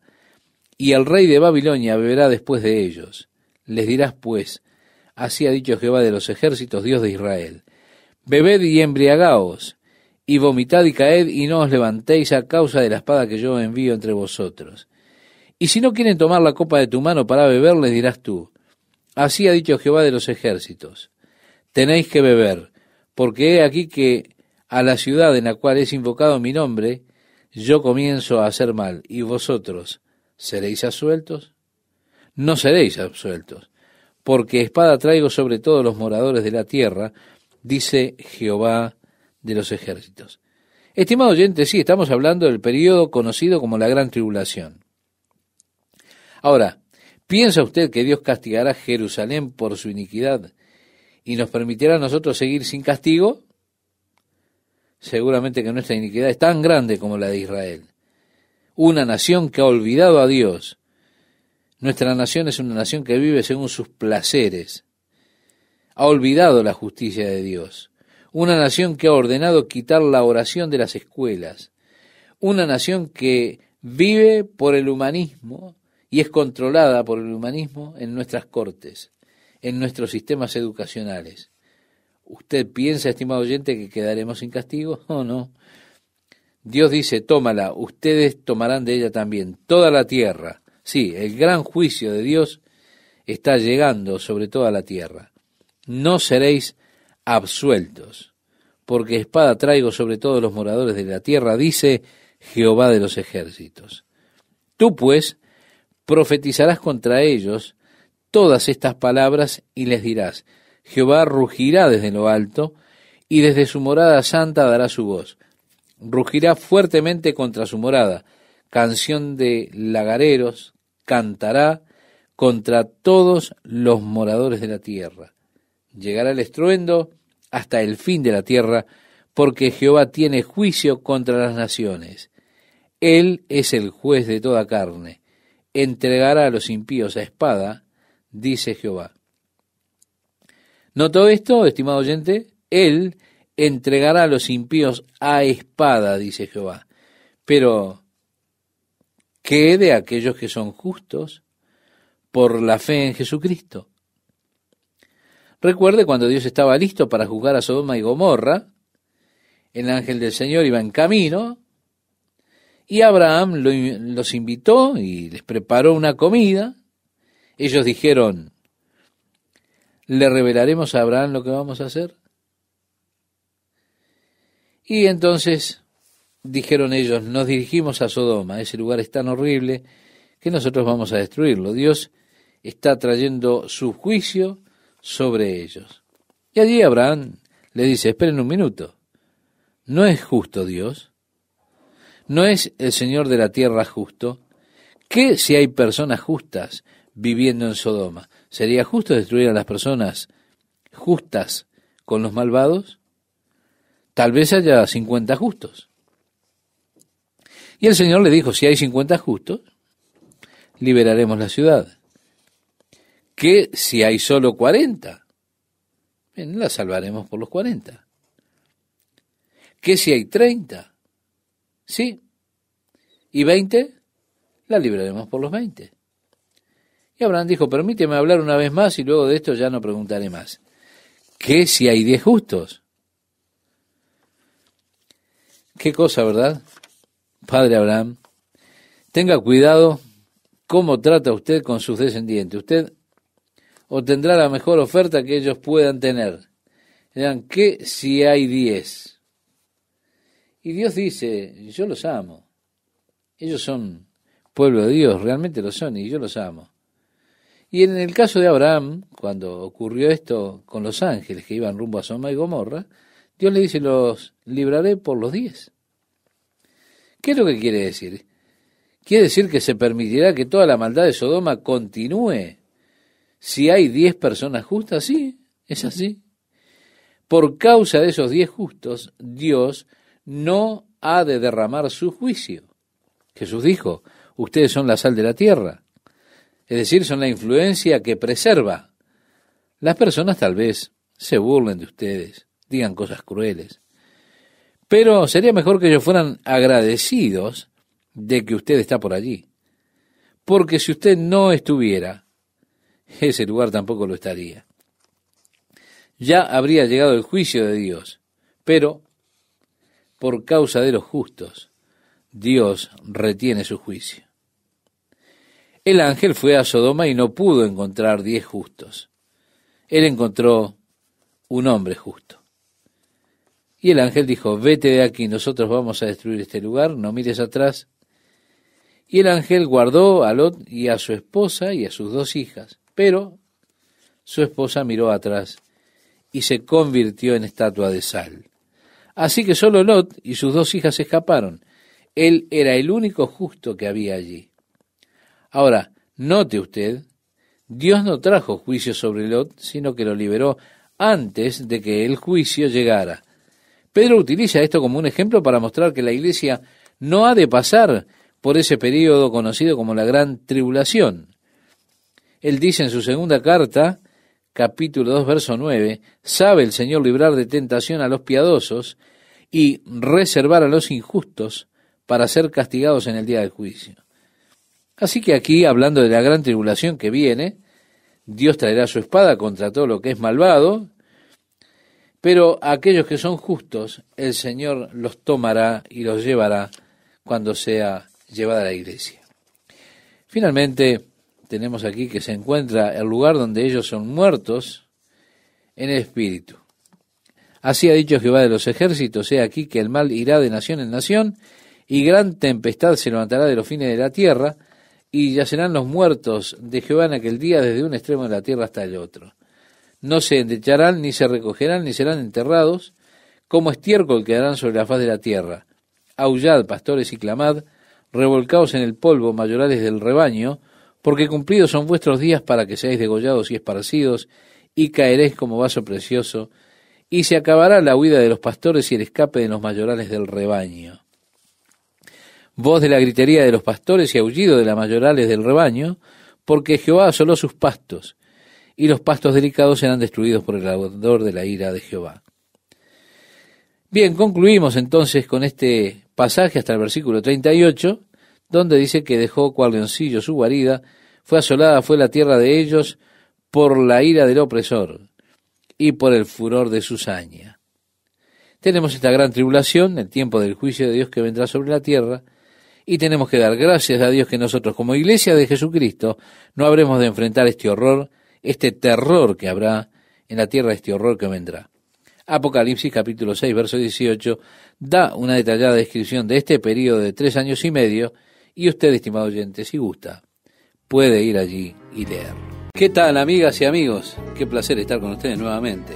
y el rey de Babilonia beberá después de ellos. Les dirás, pues, así ha dicho Jehová de los ejércitos, Dios de Israel, Bebed y embriagaos, y vomitad y caed, y no os levantéis a causa de la espada que yo envío entre vosotros. Y si no quieren tomar la copa de tu mano para beber, les dirás tú, Así ha dicho Jehová de los ejércitos, tenéis que beber, porque he aquí que a la ciudad en la cual es invocado mi nombre, yo comienzo a hacer mal, y vosotros, ¿seréis absueltos? No seréis absueltos, porque espada traigo sobre todos los moradores de la tierra, dice Jehová de los ejércitos. Estimado oyente, sí, estamos hablando del periodo conocido como la gran tribulación. Ahora, ¿piensa usted que Dios castigará a Jerusalén por su iniquidad y nos permitirá a nosotros seguir sin castigo? Seguramente que nuestra iniquidad es tan grande como la de Israel. Una nación que ha olvidado a Dios. Nuestra nación es una nación que vive según sus placeres ha olvidado la justicia de Dios, una nación que ha ordenado quitar la oración de las escuelas, una nación que vive por el humanismo y es controlada por el humanismo en nuestras cortes, en nuestros sistemas educacionales. ¿Usted piensa, estimado oyente, que quedaremos sin castigo? ¿O no? Dios dice, tómala, ustedes tomarán de ella también toda la tierra. Sí, el gran juicio de Dios está llegando sobre toda la tierra no seréis absueltos, porque espada traigo sobre todos los moradores de la tierra, dice Jehová de los ejércitos. Tú pues profetizarás contra ellos todas estas palabras y les dirás, Jehová rugirá desde lo alto, y desde su morada santa dará su voz. Rugirá fuertemente contra su morada, canción de lagareros, cantará contra todos los moradores de la tierra llegará el estruendo hasta el fin de la tierra, porque Jehová tiene juicio contra las naciones. Él es el juez de toda carne, entregará a los impíos a espada, dice Jehová. ¿Notó esto, estimado oyente? Él entregará a los impíos a espada, dice Jehová. Pero, ¿qué de aquellos que son justos por la fe en Jesucristo? Recuerde cuando Dios estaba listo para juzgar a Sodoma y Gomorra, el ángel del Señor iba en camino y Abraham los invitó y les preparó una comida. Ellos dijeron, ¿le revelaremos a Abraham lo que vamos a hacer? Y entonces dijeron ellos, nos dirigimos a Sodoma, ese lugar es tan horrible que nosotros vamos a destruirlo. Dios está trayendo su juicio sobre ellos. Y allí Abraham le dice, esperen un minuto, ¿no es justo Dios? ¿No es el Señor de la tierra justo? ¿Qué si hay personas justas viviendo en Sodoma? ¿Sería justo destruir a las personas justas con los malvados? Tal vez haya 50 justos. Y el Señor le dijo, si hay 50 justos, liberaremos la ciudad que si hay solo 40. Bien, la salvaremos por los 40. Que si hay 30. Sí. Y 20, la libraremos por los 20. Y Abraham dijo, permíteme hablar una vez más y luego de esto ya no preguntaré más. ¿Qué si hay 10 justos? Qué cosa, ¿verdad? Padre Abraham, tenga cuidado cómo trata usted con sus descendientes. Usted ¿O tendrá la mejor oferta que ellos puedan tener. Dirán, ¿qué si hay diez? Y Dios dice, yo los amo. Ellos son pueblo de Dios, realmente lo son y yo los amo. Y en el caso de Abraham, cuando ocurrió esto con los ángeles que iban rumbo a Soma y Gomorra, Dios le dice, los libraré por los diez. ¿Qué es lo que quiere decir? Quiere decir que se permitirá que toda la maldad de Sodoma continúe si hay diez personas justas, sí, es así. Por causa de esos diez justos, Dios no ha de derramar su juicio. Jesús dijo, ustedes son la sal de la tierra, es decir, son la influencia que preserva. Las personas tal vez se burlen de ustedes, digan cosas crueles, pero sería mejor que ellos fueran agradecidos de que usted está por allí, porque si usted no estuviera, ese lugar tampoco lo estaría. Ya habría llegado el juicio de Dios, pero por causa de los justos, Dios retiene su juicio. El ángel fue a Sodoma y no pudo encontrar diez justos. Él encontró un hombre justo. Y el ángel dijo, vete de aquí, nosotros vamos a destruir este lugar, no mires atrás. Y el ángel guardó a Lot y a su esposa y a sus dos hijas. Pero su esposa miró atrás y se convirtió en estatua de sal. Así que solo Lot y sus dos hijas escaparon. Él era el único justo que había allí. Ahora, note usted, Dios no trajo juicio sobre Lot, sino que lo liberó antes de que el juicio llegara. Pedro utiliza esto como un ejemplo para mostrar que la Iglesia no ha de pasar por ese período conocido como la Gran Tribulación. Él dice en su segunda carta, capítulo 2, verso 9, sabe el Señor librar de tentación a los piadosos y reservar a los injustos para ser castigados en el día del juicio. Así que aquí, hablando de la gran tribulación que viene, Dios traerá su espada contra todo lo que es malvado, pero aquellos que son justos, el Señor los tomará y los llevará cuando sea llevada a la iglesia. Finalmente, tenemos aquí que se encuentra el lugar donde ellos son muertos en el espíritu. Así ha dicho Jehová de los ejércitos, he aquí que el mal irá de nación en nación, y gran tempestad se levantará de los fines de la tierra, y yacerán los muertos de Jehová en aquel día desde un extremo de la tierra hasta el otro. No se endecharán, ni se recogerán, ni serán enterrados, como estiércol quedarán sobre la faz de la tierra. Aullad, pastores, y clamad, revolcaos en el polvo, mayorales del rebaño, porque cumplidos son vuestros días para que seáis degollados y esparcidos, y caeréis como vaso precioso, y se acabará la huida de los pastores y el escape de los mayorales del rebaño. Voz de la gritería de los pastores y aullido de las mayorales del rebaño, porque Jehová asoló sus pastos, y los pastos delicados serán destruidos por el ardor de la ira de Jehová. Bien, concluimos entonces con este pasaje hasta el versículo 38, donde dice que dejó cual su guarida, fue asolada fue la tierra de ellos por la ira del opresor y por el furor de su saña. Tenemos esta gran tribulación, el tiempo del juicio de Dios que vendrá sobre la tierra, y tenemos que dar gracias a Dios que nosotros, como iglesia de Jesucristo, no habremos de enfrentar este horror, este terror que habrá en la tierra, este horror que vendrá. Apocalipsis capítulo 6, verso 18, da una detallada descripción de este periodo de tres años y medio y usted, estimado oyente, si gusta, puede ir allí y leer. ¿Qué tal, amigas y amigos? Qué placer estar con ustedes nuevamente.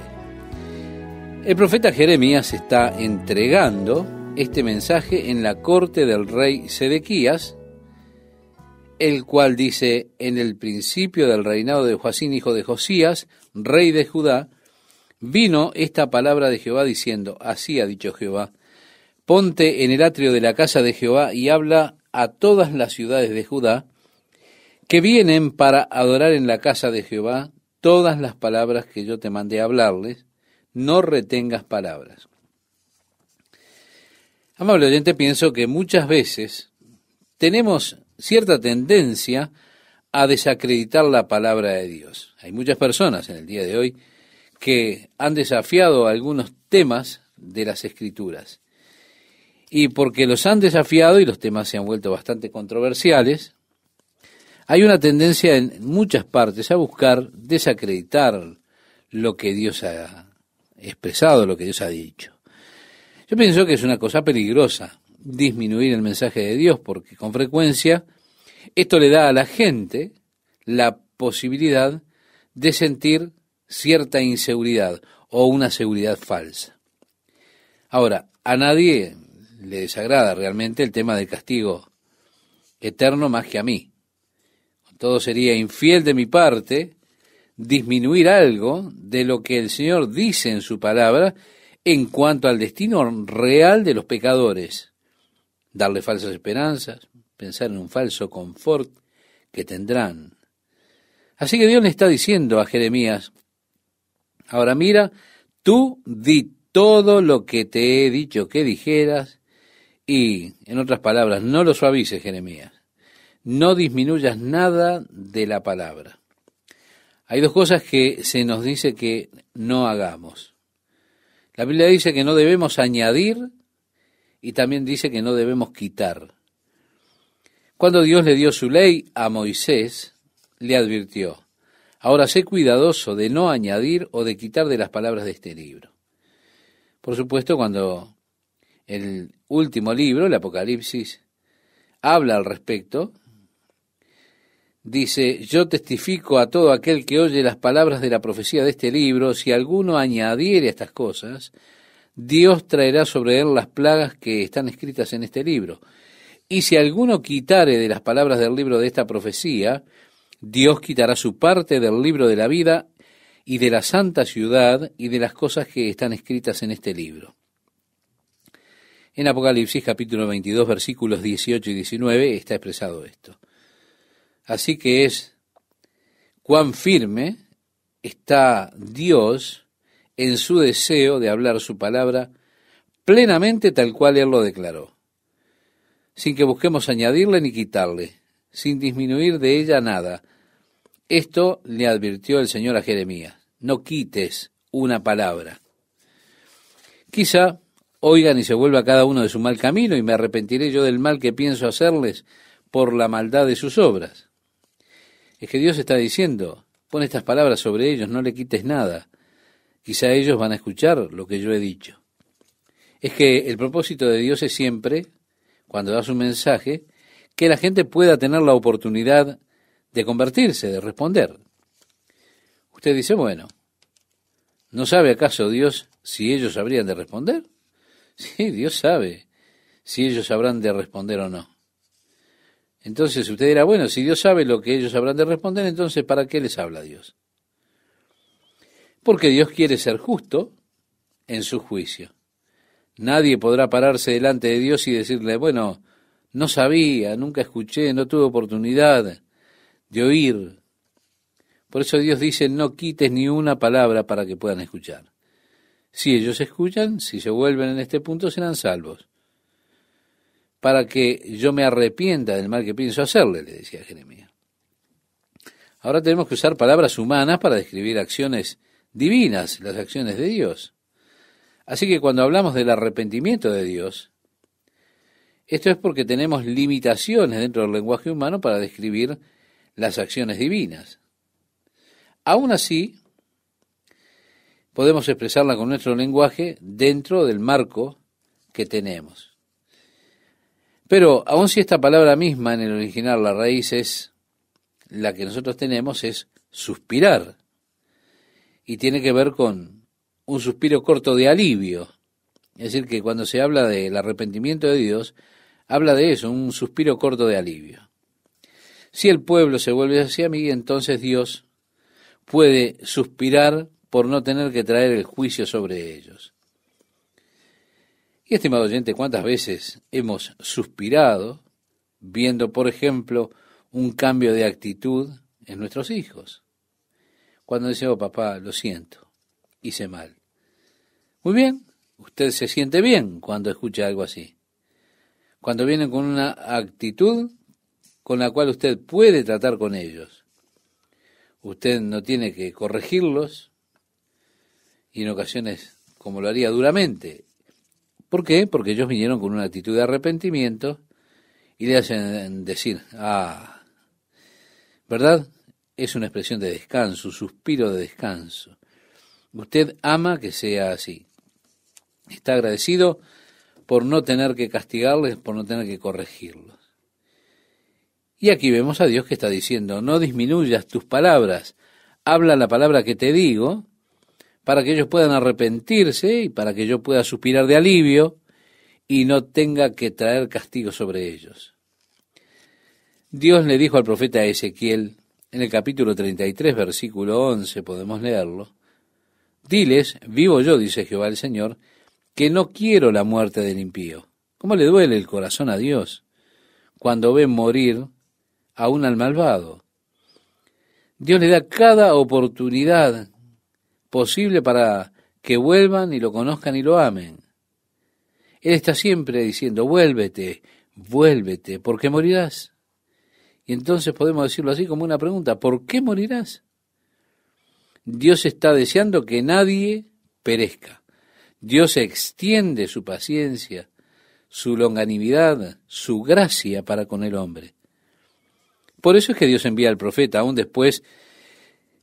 El profeta Jeremías está entregando este mensaje en la corte del rey Sedequías, el cual dice, en el principio del reinado de Joacín, hijo de Josías, rey de Judá, vino esta palabra de Jehová diciendo, así ha dicho Jehová, ponte en el atrio de la casa de Jehová y habla a todas las ciudades de Judá, que vienen para adorar en la casa de Jehová todas las palabras que yo te mandé hablarles, no retengas palabras. Amable oyente, pienso que muchas veces tenemos cierta tendencia a desacreditar la palabra de Dios. Hay muchas personas en el día de hoy que han desafiado algunos temas de las escrituras y porque los han desafiado y los temas se han vuelto bastante controversiales, hay una tendencia en muchas partes a buscar desacreditar lo que Dios ha expresado, lo que Dios ha dicho. Yo pienso que es una cosa peligrosa disminuir el mensaje de Dios porque con frecuencia esto le da a la gente la posibilidad de sentir cierta inseguridad o una seguridad falsa. Ahora, a nadie le desagrada realmente el tema del castigo eterno más que a mí. Todo sería infiel de mi parte disminuir algo de lo que el Señor dice en su palabra en cuanto al destino real de los pecadores. Darle falsas esperanzas, pensar en un falso confort que tendrán. Así que Dios le está diciendo a Jeremías, ahora mira, tú di todo lo que te he dicho que dijeras, y, en otras palabras, no lo suavices, Jeremías. No disminuyas nada de la palabra. Hay dos cosas que se nos dice que no hagamos. La Biblia dice que no debemos añadir y también dice que no debemos quitar. Cuando Dios le dio su ley a Moisés, le advirtió, ahora sé cuidadoso de no añadir o de quitar de las palabras de este libro. Por supuesto, cuando el último libro, el Apocalipsis, habla al respecto. Dice, yo testifico a todo aquel que oye las palabras de la profecía de este libro, si alguno añadiere estas cosas, Dios traerá sobre él las plagas que están escritas en este libro. Y si alguno quitare de las palabras del libro de esta profecía, Dios quitará su parte del libro de la vida y de la santa ciudad y de las cosas que están escritas en este libro. En Apocalipsis capítulo 22 versículos 18 y 19 está expresado esto. Así que es cuán firme está Dios en su deseo de hablar su palabra plenamente tal cual Él lo declaró, sin que busquemos añadirle ni quitarle, sin disminuir de ella nada. Esto le advirtió el Señor a Jeremías, no quites una palabra. Quizá oigan y se vuelva cada uno de su mal camino, y me arrepentiré yo del mal que pienso hacerles por la maldad de sus obras. Es que Dios está diciendo, pon estas palabras sobre ellos, no le quites nada. Quizá ellos van a escuchar lo que yo he dicho. Es que el propósito de Dios es siempre, cuando da su mensaje, que la gente pueda tener la oportunidad de convertirse, de responder. Usted dice, bueno, ¿no sabe acaso Dios si ellos habrían de responder? Sí, Dios sabe si ellos habrán de responder o no. Entonces usted dirá, bueno, si Dios sabe lo que ellos habrán de responder, entonces ¿para qué les habla Dios? Porque Dios quiere ser justo en su juicio. Nadie podrá pararse delante de Dios y decirle, bueno, no sabía, nunca escuché, no tuve oportunidad de oír. Por eso Dios dice, no quites ni una palabra para que puedan escuchar. Si ellos escuchan, si se vuelven en este punto, serán salvos. Para que yo me arrepienta del mal que pienso hacerle, le decía Jeremías. Ahora tenemos que usar palabras humanas para describir acciones divinas, las acciones de Dios. Así que cuando hablamos del arrepentimiento de Dios, esto es porque tenemos limitaciones dentro del lenguaje humano para describir las acciones divinas. Aún así, podemos expresarla con nuestro lenguaje dentro del marco que tenemos. Pero aun si esta palabra misma en el original, la raíz es la que nosotros tenemos, es suspirar. Y tiene que ver con un suspiro corto de alivio. Es decir, que cuando se habla del arrepentimiento de Dios, habla de eso, un suspiro corto de alivio. Si el pueblo se vuelve hacia mí, entonces Dios puede suspirar por no tener que traer el juicio sobre ellos. Y estimado oyente, ¿cuántas veces hemos suspirado viendo, por ejemplo, un cambio de actitud en nuestros hijos? Cuando dice, oh, papá, lo siento, hice mal. Muy bien, usted se siente bien cuando escucha algo así. Cuando vienen con una actitud con la cual usted puede tratar con ellos. Usted no tiene que corregirlos, y en ocasiones como lo haría duramente. ¿Por qué? Porque ellos vinieron con una actitud de arrepentimiento y le hacen decir, ah, ¿verdad? Es una expresión de descanso, suspiro de descanso. Usted ama que sea así. Está agradecido por no tener que castigarles, por no tener que corregirlos. Y aquí vemos a Dios que está diciendo, no disminuyas tus palabras, habla la palabra que te digo, para que ellos puedan arrepentirse y para que yo pueda suspirar de alivio y no tenga que traer castigo sobre ellos. Dios le dijo al profeta Ezequiel, en el capítulo 33, versículo 11, podemos leerlo, Diles, vivo yo, dice Jehová el Señor, que no quiero la muerte del impío. ¿Cómo le duele el corazón a Dios cuando ve morir a un al malvado? Dios le da cada oportunidad posible para que vuelvan y lo conozcan y lo amen. Él está siempre diciendo, vuélvete, vuélvete, porque morirás. Y entonces podemos decirlo así como una pregunta, ¿por qué morirás? Dios está deseando que nadie perezca. Dios extiende su paciencia, su longanimidad, su gracia para con el hombre. Por eso es que Dios envía al profeta, aún después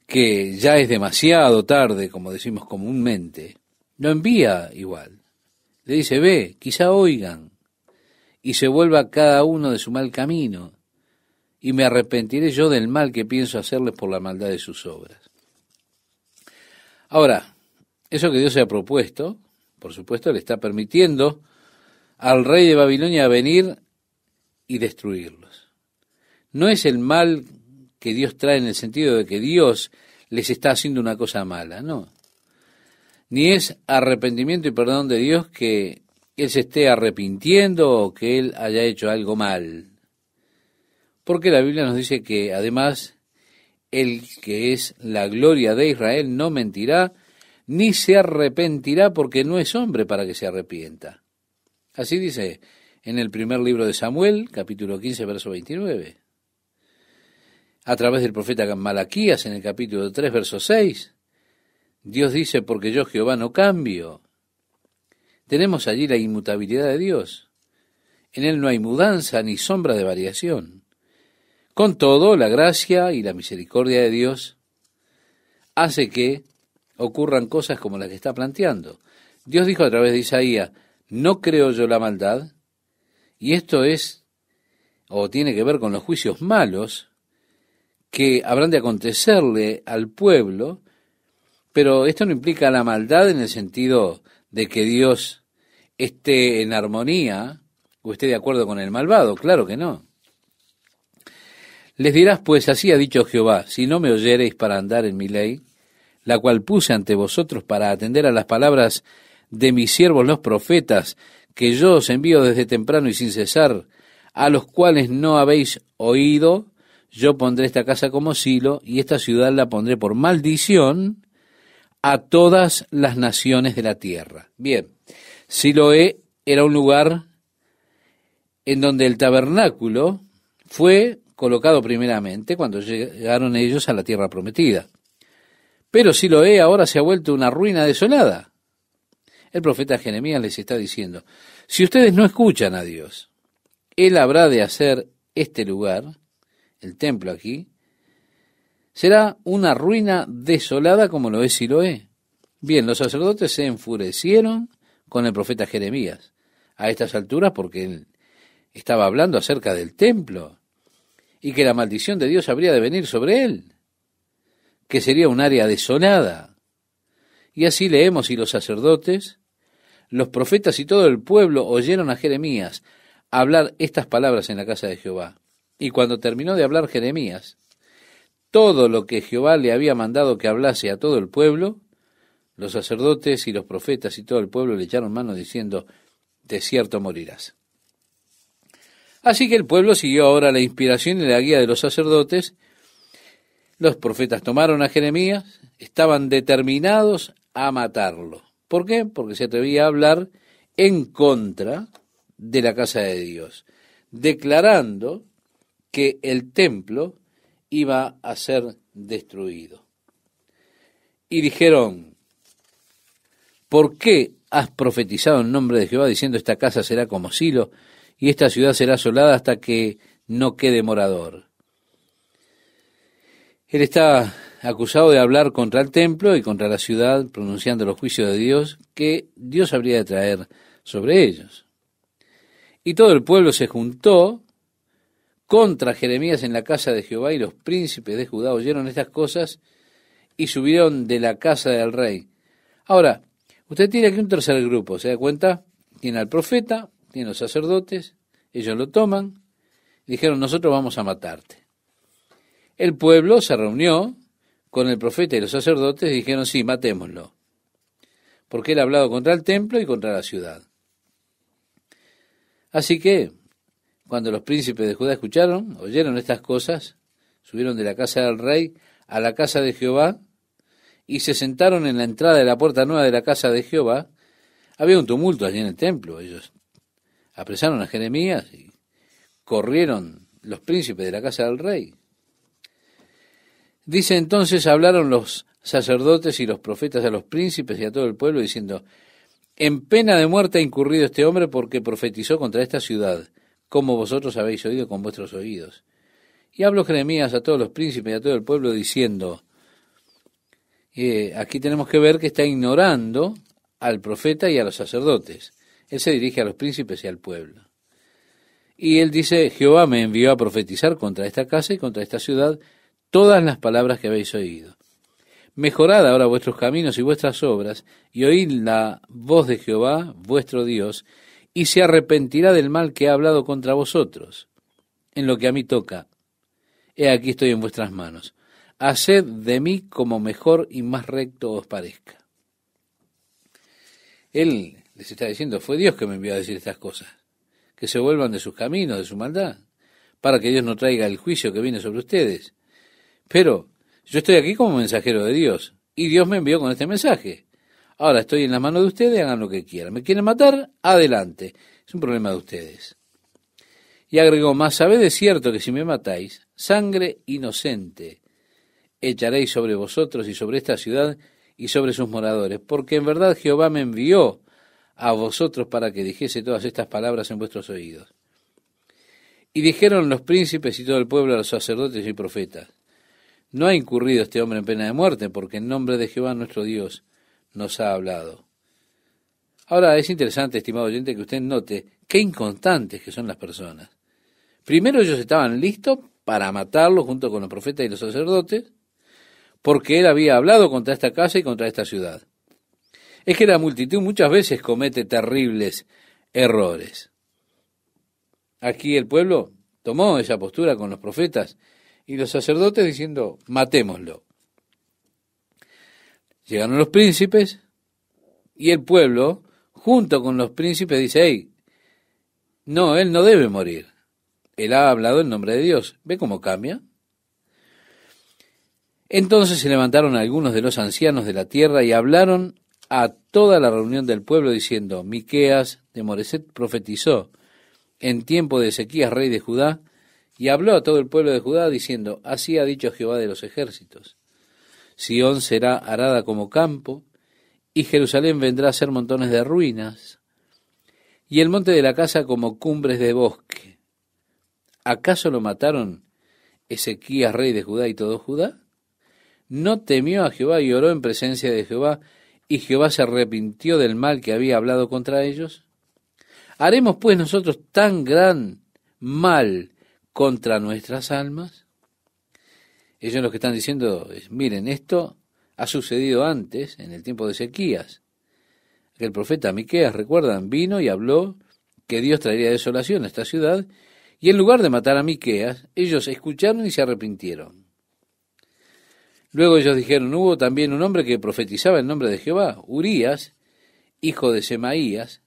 que ya es demasiado tarde, como decimos comúnmente, lo envía igual. Le dice, ve, quizá oigan, y se vuelva cada uno de su mal camino, y me arrepentiré yo del mal que pienso hacerles por la maldad de sus obras. Ahora, eso que Dios se ha propuesto, por supuesto, le está permitiendo al rey de Babilonia venir y destruirlos. No es el mal que Dios trae en el sentido de que Dios les está haciendo una cosa mala, no. Ni es arrepentimiento y perdón de Dios que Él se esté arrepintiendo o que Él haya hecho algo mal. Porque la Biblia nos dice que además el que es la gloria de Israel no mentirá, ni se arrepentirá porque no es hombre para que se arrepienta. Así dice en el primer libro de Samuel, capítulo 15, verso 29 a través del profeta Malaquías en el capítulo 3, verso 6. Dios dice, porque yo Jehová no cambio. Tenemos allí la inmutabilidad de Dios. En Él no hay mudanza ni sombra de variación. Con todo, la gracia y la misericordia de Dios hace que ocurran cosas como las que está planteando. Dios dijo a través de Isaías, no creo yo la maldad, y esto es, o tiene que ver con los juicios malos, que habrán de acontecerle al pueblo, pero esto no implica la maldad en el sentido de que Dios esté en armonía o esté de acuerdo con el malvado, claro que no. Les dirás, pues así ha dicho Jehová, si no me oyereis para andar en mi ley, la cual puse ante vosotros para atender a las palabras de mis siervos los profetas, que yo os envío desde temprano y sin cesar, a los cuales no habéis oído, yo pondré esta casa como silo y esta ciudad la pondré por maldición a todas las naciones de la tierra. Bien, Siloé era un lugar en donde el tabernáculo fue colocado primeramente cuando llegaron ellos a la tierra prometida. Pero Siloé ahora se ha vuelto una ruina desolada. El profeta Jeremías les está diciendo, si ustedes no escuchan a Dios, Él habrá de hacer este lugar el templo aquí, será una ruina desolada como lo es Siloé. Bien, los sacerdotes se enfurecieron con el profeta Jeremías a estas alturas porque él estaba hablando acerca del templo y que la maldición de Dios habría de venir sobre él, que sería un área desolada. Y así leemos y los sacerdotes, los profetas y todo el pueblo oyeron a Jeremías hablar estas palabras en la casa de Jehová. Y cuando terminó de hablar Jeremías, todo lo que Jehová le había mandado que hablase a todo el pueblo, los sacerdotes y los profetas y todo el pueblo le echaron manos diciendo, de cierto morirás. Así que el pueblo siguió ahora la inspiración y la guía de los sacerdotes. Los profetas tomaron a Jeremías, estaban determinados a matarlo. ¿Por qué? Porque se atrevía a hablar en contra de la casa de Dios, declarando que el templo iba a ser destruido. Y dijeron, ¿por qué has profetizado en nombre de Jehová diciendo esta casa será como Silo y esta ciudad será asolada hasta que no quede morador? Él estaba acusado de hablar contra el templo y contra la ciudad, pronunciando los juicios de Dios que Dios habría de traer sobre ellos. Y todo el pueblo se juntó contra Jeremías en la casa de Jehová y los príncipes de Judá oyeron estas cosas y subieron de la casa del rey. Ahora, usted tiene aquí un tercer grupo, ¿se da cuenta? Tiene al profeta, tiene los sacerdotes, ellos lo toman, dijeron, nosotros vamos a matarte. El pueblo se reunió con el profeta y los sacerdotes y dijeron, sí, matémoslo, porque él ha hablado contra el templo y contra la ciudad. Así que cuando los príncipes de Judá escucharon, oyeron estas cosas, subieron de la casa del rey a la casa de Jehová y se sentaron en la entrada de la puerta nueva de la casa de Jehová. Había un tumulto allí en el templo. Ellos apresaron a Jeremías y corrieron los príncipes de la casa del rey. Dice entonces, hablaron los sacerdotes y los profetas a los príncipes y a todo el pueblo, diciendo, en pena de muerte ha incurrido este hombre porque profetizó contra esta ciudad como vosotros habéis oído con vuestros oídos. Y hablo Jeremías a todos los príncipes y a todo el pueblo diciendo, eh, aquí tenemos que ver que está ignorando al profeta y a los sacerdotes. Él se dirige a los príncipes y al pueblo. Y él dice, Jehová me envió a profetizar contra esta casa y contra esta ciudad todas las palabras que habéis oído. Mejorad ahora vuestros caminos y vuestras obras, y oíd la voz de Jehová, vuestro Dios, y se arrepentirá del mal que ha hablado contra vosotros. En lo que a mí toca, he aquí estoy en vuestras manos. Haced de mí como mejor y más recto os parezca. Él les está diciendo, fue Dios que me envió a decir estas cosas, que se vuelvan de sus caminos, de su maldad, para que Dios no traiga el juicio que viene sobre ustedes. Pero yo estoy aquí como mensajero de Dios, y Dios me envió con este mensaje. Ahora estoy en las manos de ustedes, hagan lo que quieran. ¿Me quieren matar? Adelante. Es un problema de ustedes. Y agregó más, sabed de cierto que si me matáis, sangre inocente echaréis sobre vosotros y sobre esta ciudad y sobre sus moradores, porque en verdad Jehová me envió a vosotros para que dijese todas estas palabras en vuestros oídos. Y dijeron los príncipes y todo el pueblo a los sacerdotes y profetas, no ha incurrido este hombre en pena de muerte, porque en nombre de Jehová nuestro Dios nos ha hablado. Ahora es interesante, estimado oyente, que usted note qué inconstantes que son las personas. Primero ellos estaban listos para matarlo junto con los profetas y los sacerdotes, porque él había hablado contra esta casa y contra esta ciudad. Es que la multitud muchas veces comete terribles errores. Aquí el pueblo tomó esa postura con los profetas y los sacerdotes diciendo, matémoslo. Llegaron los príncipes y el pueblo, junto con los príncipes, dice, hey, no, él no debe morir. Él ha hablado en nombre de Dios. ¿Ve cómo cambia? Entonces se levantaron algunos de los ancianos de la tierra y hablaron a toda la reunión del pueblo diciendo, Miqueas de Moreset profetizó en tiempo de Ezequías, rey de Judá, y habló a todo el pueblo de Judá diciendo, Así ha dicho Jehová de los ejércitos. Sión será arada como campo, y Jerusalén vendrá a ser montones de ruinas, y el monte de la casa como cumbres de bosque. ¿Acaso lo mataron Ezequías, rey de Judá y todo Judá? No temió a Jehová y oró en presencia de Jehová, y Jehová se arrepintió del mal que había hablado contra ellos. ¿Haremos pues nosotros tan gran mal contra nuestras almas? Ellos lo que están diciendo es, miren, esto ha sucedido antes, en el tiempo de Ezequías. El profeta Miqueas, recuerdan, vino y habló que Dios traería desolación a esta ciudad, y en lugar de matar a Miqueas, ellos escucharon y se arrepintieron. Luego ellos dijeron, hubo también un hombre que profetizaba en nombre de Jehová, Urías, hijo de Semaías,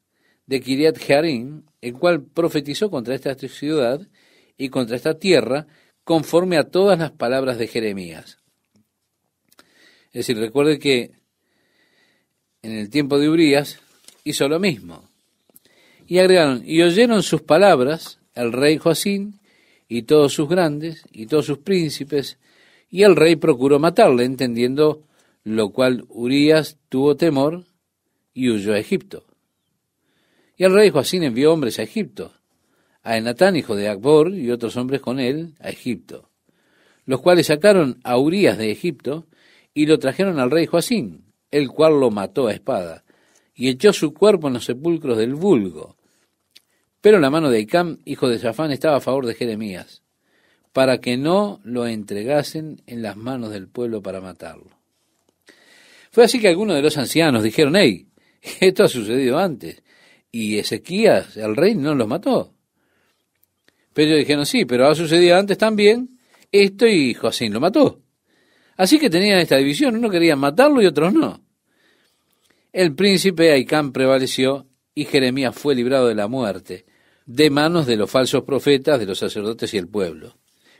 de Kiriat Jearim, el cual profetizó contra esta ciudad y contra esta tierra, conforme a todas las palabras de Jeremías. Es decir, recuerde que en el tiempo de Urias hizo lo mismo. Y agregaron, y oyeron sus palabras el rey Joacín y todos sus grandes y todos sus príncipes, y el rey procuró matarle, entendiendo lo cual Urias tuvo temor y huyó a Egipto. Y el rey Joacín envió hombres a Egipto, a Enatán, hijo de Akbor, y otros hombres con él, a Egipto, los cuales sacaron a Urias de Egipto y lo trajeron al rey Joacín, el cual lo mató a espada, y echó su cuerpo en los sepulcros del vulgo. Pero la mano de Icam, hijo de Safán, estaba a favor de Jeremías, para que no lo entregasen en las manos del pueblo para matarlo. Fue así que algunos de los ancianos dijeron, hey, esto ha sucedido antes, y Ezequías, el rey, no los mató. Pero ellos dijeron, sí, pero ha sucedido antes también esto y Joacín lo mató. Así que tenían esta división, unos querían matarlo y otros no. El príncipe Aicán prevaleció y Jeremías fue librado de la muerte, de manos de los falsos profetas, de los sacerdotes y el pueblo.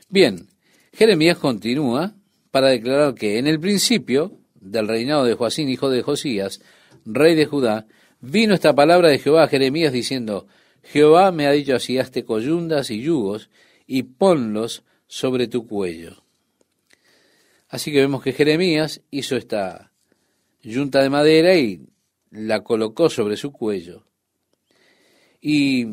Bien, Jeremías continúa para declarar que en el principio del reinado de Joacín, hijo de Josías, rey de Judá, vino esta palabra de Jehová a Jeremías diciendo, Jehová me ha dicho, así, hazte coyundas y yugos y ponlos sobre tu cuello. Así que vemos que Jeremías hizo esta yunta de madera y la colocó sobre su cuello. Y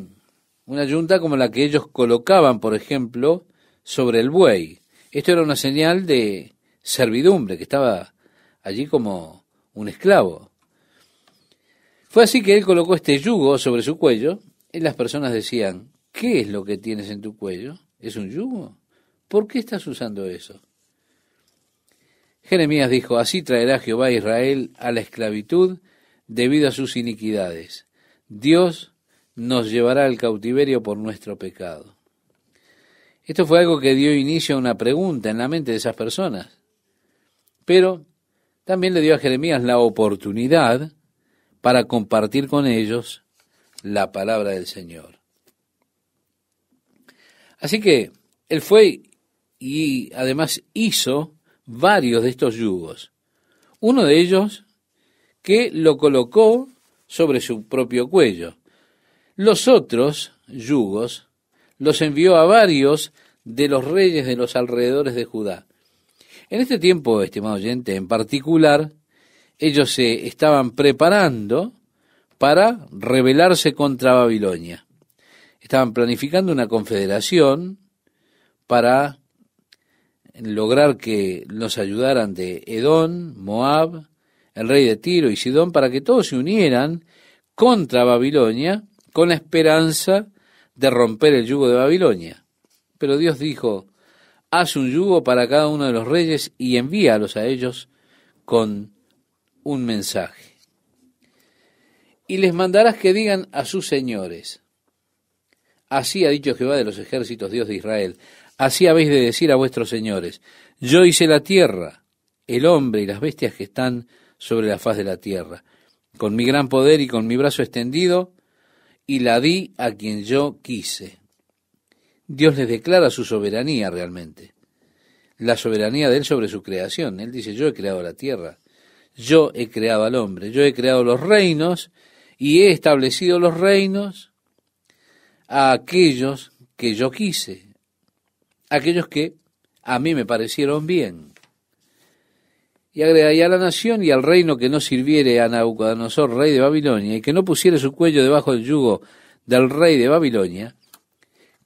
una yunta como la que ellos colocaban, por ejemplo, sobre el buey. Esto era una señal de servidumbre, que estaba allí como un esclavo. Fue así que él colocó este yugo sobre su cuello y las personas decían, ¿qué es lo que tienes en tu cuello? ¿Es un yugo? ¿Por qué estás usando eso? Jeremías dijo, así traerá Jehová a Israel a la esclavitud debido a sus iniquidades. Dios nos llevará al cautiverio por nuestro pecado. Esto fue algo que dio inicio a una pregunta en la mente de esas personas. Pero también le dio a Jeremías la oportunidad para compartir con ellos la palabra del Señor. Así que él fue y además hizo varios de estos yugos. Uno de ellos que lo colocó sobre su propio cuello. Los otros yugos los envió a varios de los reyes de los alrededores de Judá. En este tiempo, estimado oyente, en particular, ellos se estaban preparando para rebelarse contra Babilonia. Estaban planificando una confederación para lograr que los ayudaran de Edón, Moab, el rey de Tiro y Sidón, para que todos se unieran contra Babilonia con la esperanza de romper el yugo de Babilonia. Pero Dios dijo, haz un yugo para cada uno de los reyes y envíalos a ellos con un mensaje y les mandarás que digan a sus señores. Así ha dicho Jehová de los ejércitos, Dios de Israel, así habéis de decir a vuestros señores, yo hice la tierra, el hombre y las bestias que están sobre la faz de la tierra, con mi gran poder y con mi brazo extendido, y la di a quien yo quise. Dios les declara su soberanía realmente, la soberanía de Él sobre su creación. Él dice, yo he creado la tierra, yo he creado al hombre, yo he creado los reinos y he establecido los reinos a aquellos que yo quise, aquellos que a mí me parecieron bien. Y agregaré a la nación y al reino que no sirviere a Nabucodonosor, rey de Babilonia, y que no pusiere su cuello debajo del yugo del rey de Babilonia,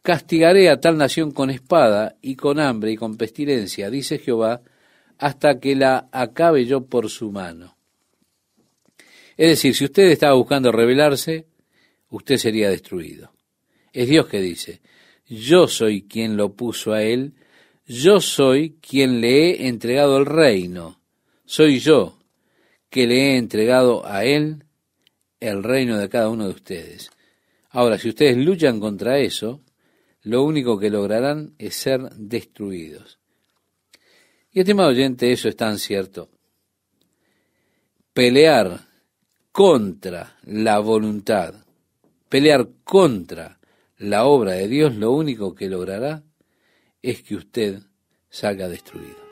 castigaré a tal nación con espada y con hambre y con pestilencia, dice Jehová, hasta que la acabe yo por su mano. Es decir, si usted estaba buscando rebelarse, usted sería destruido. Es Dios que dice, yo soy quien lo puso a él, yo soy quien le he entregado el reino, soy yo que le he entregado a él el reino de cada uno de ustedes. Ahora, si ustedes luchan contra eso, lo único que lograrán es ser destruidos. Y estimado oyente, eso es tan cierto. Pelear contra la voluntad, pelear contra la obra de Dios, lo único que logrará es que usted salga destruido.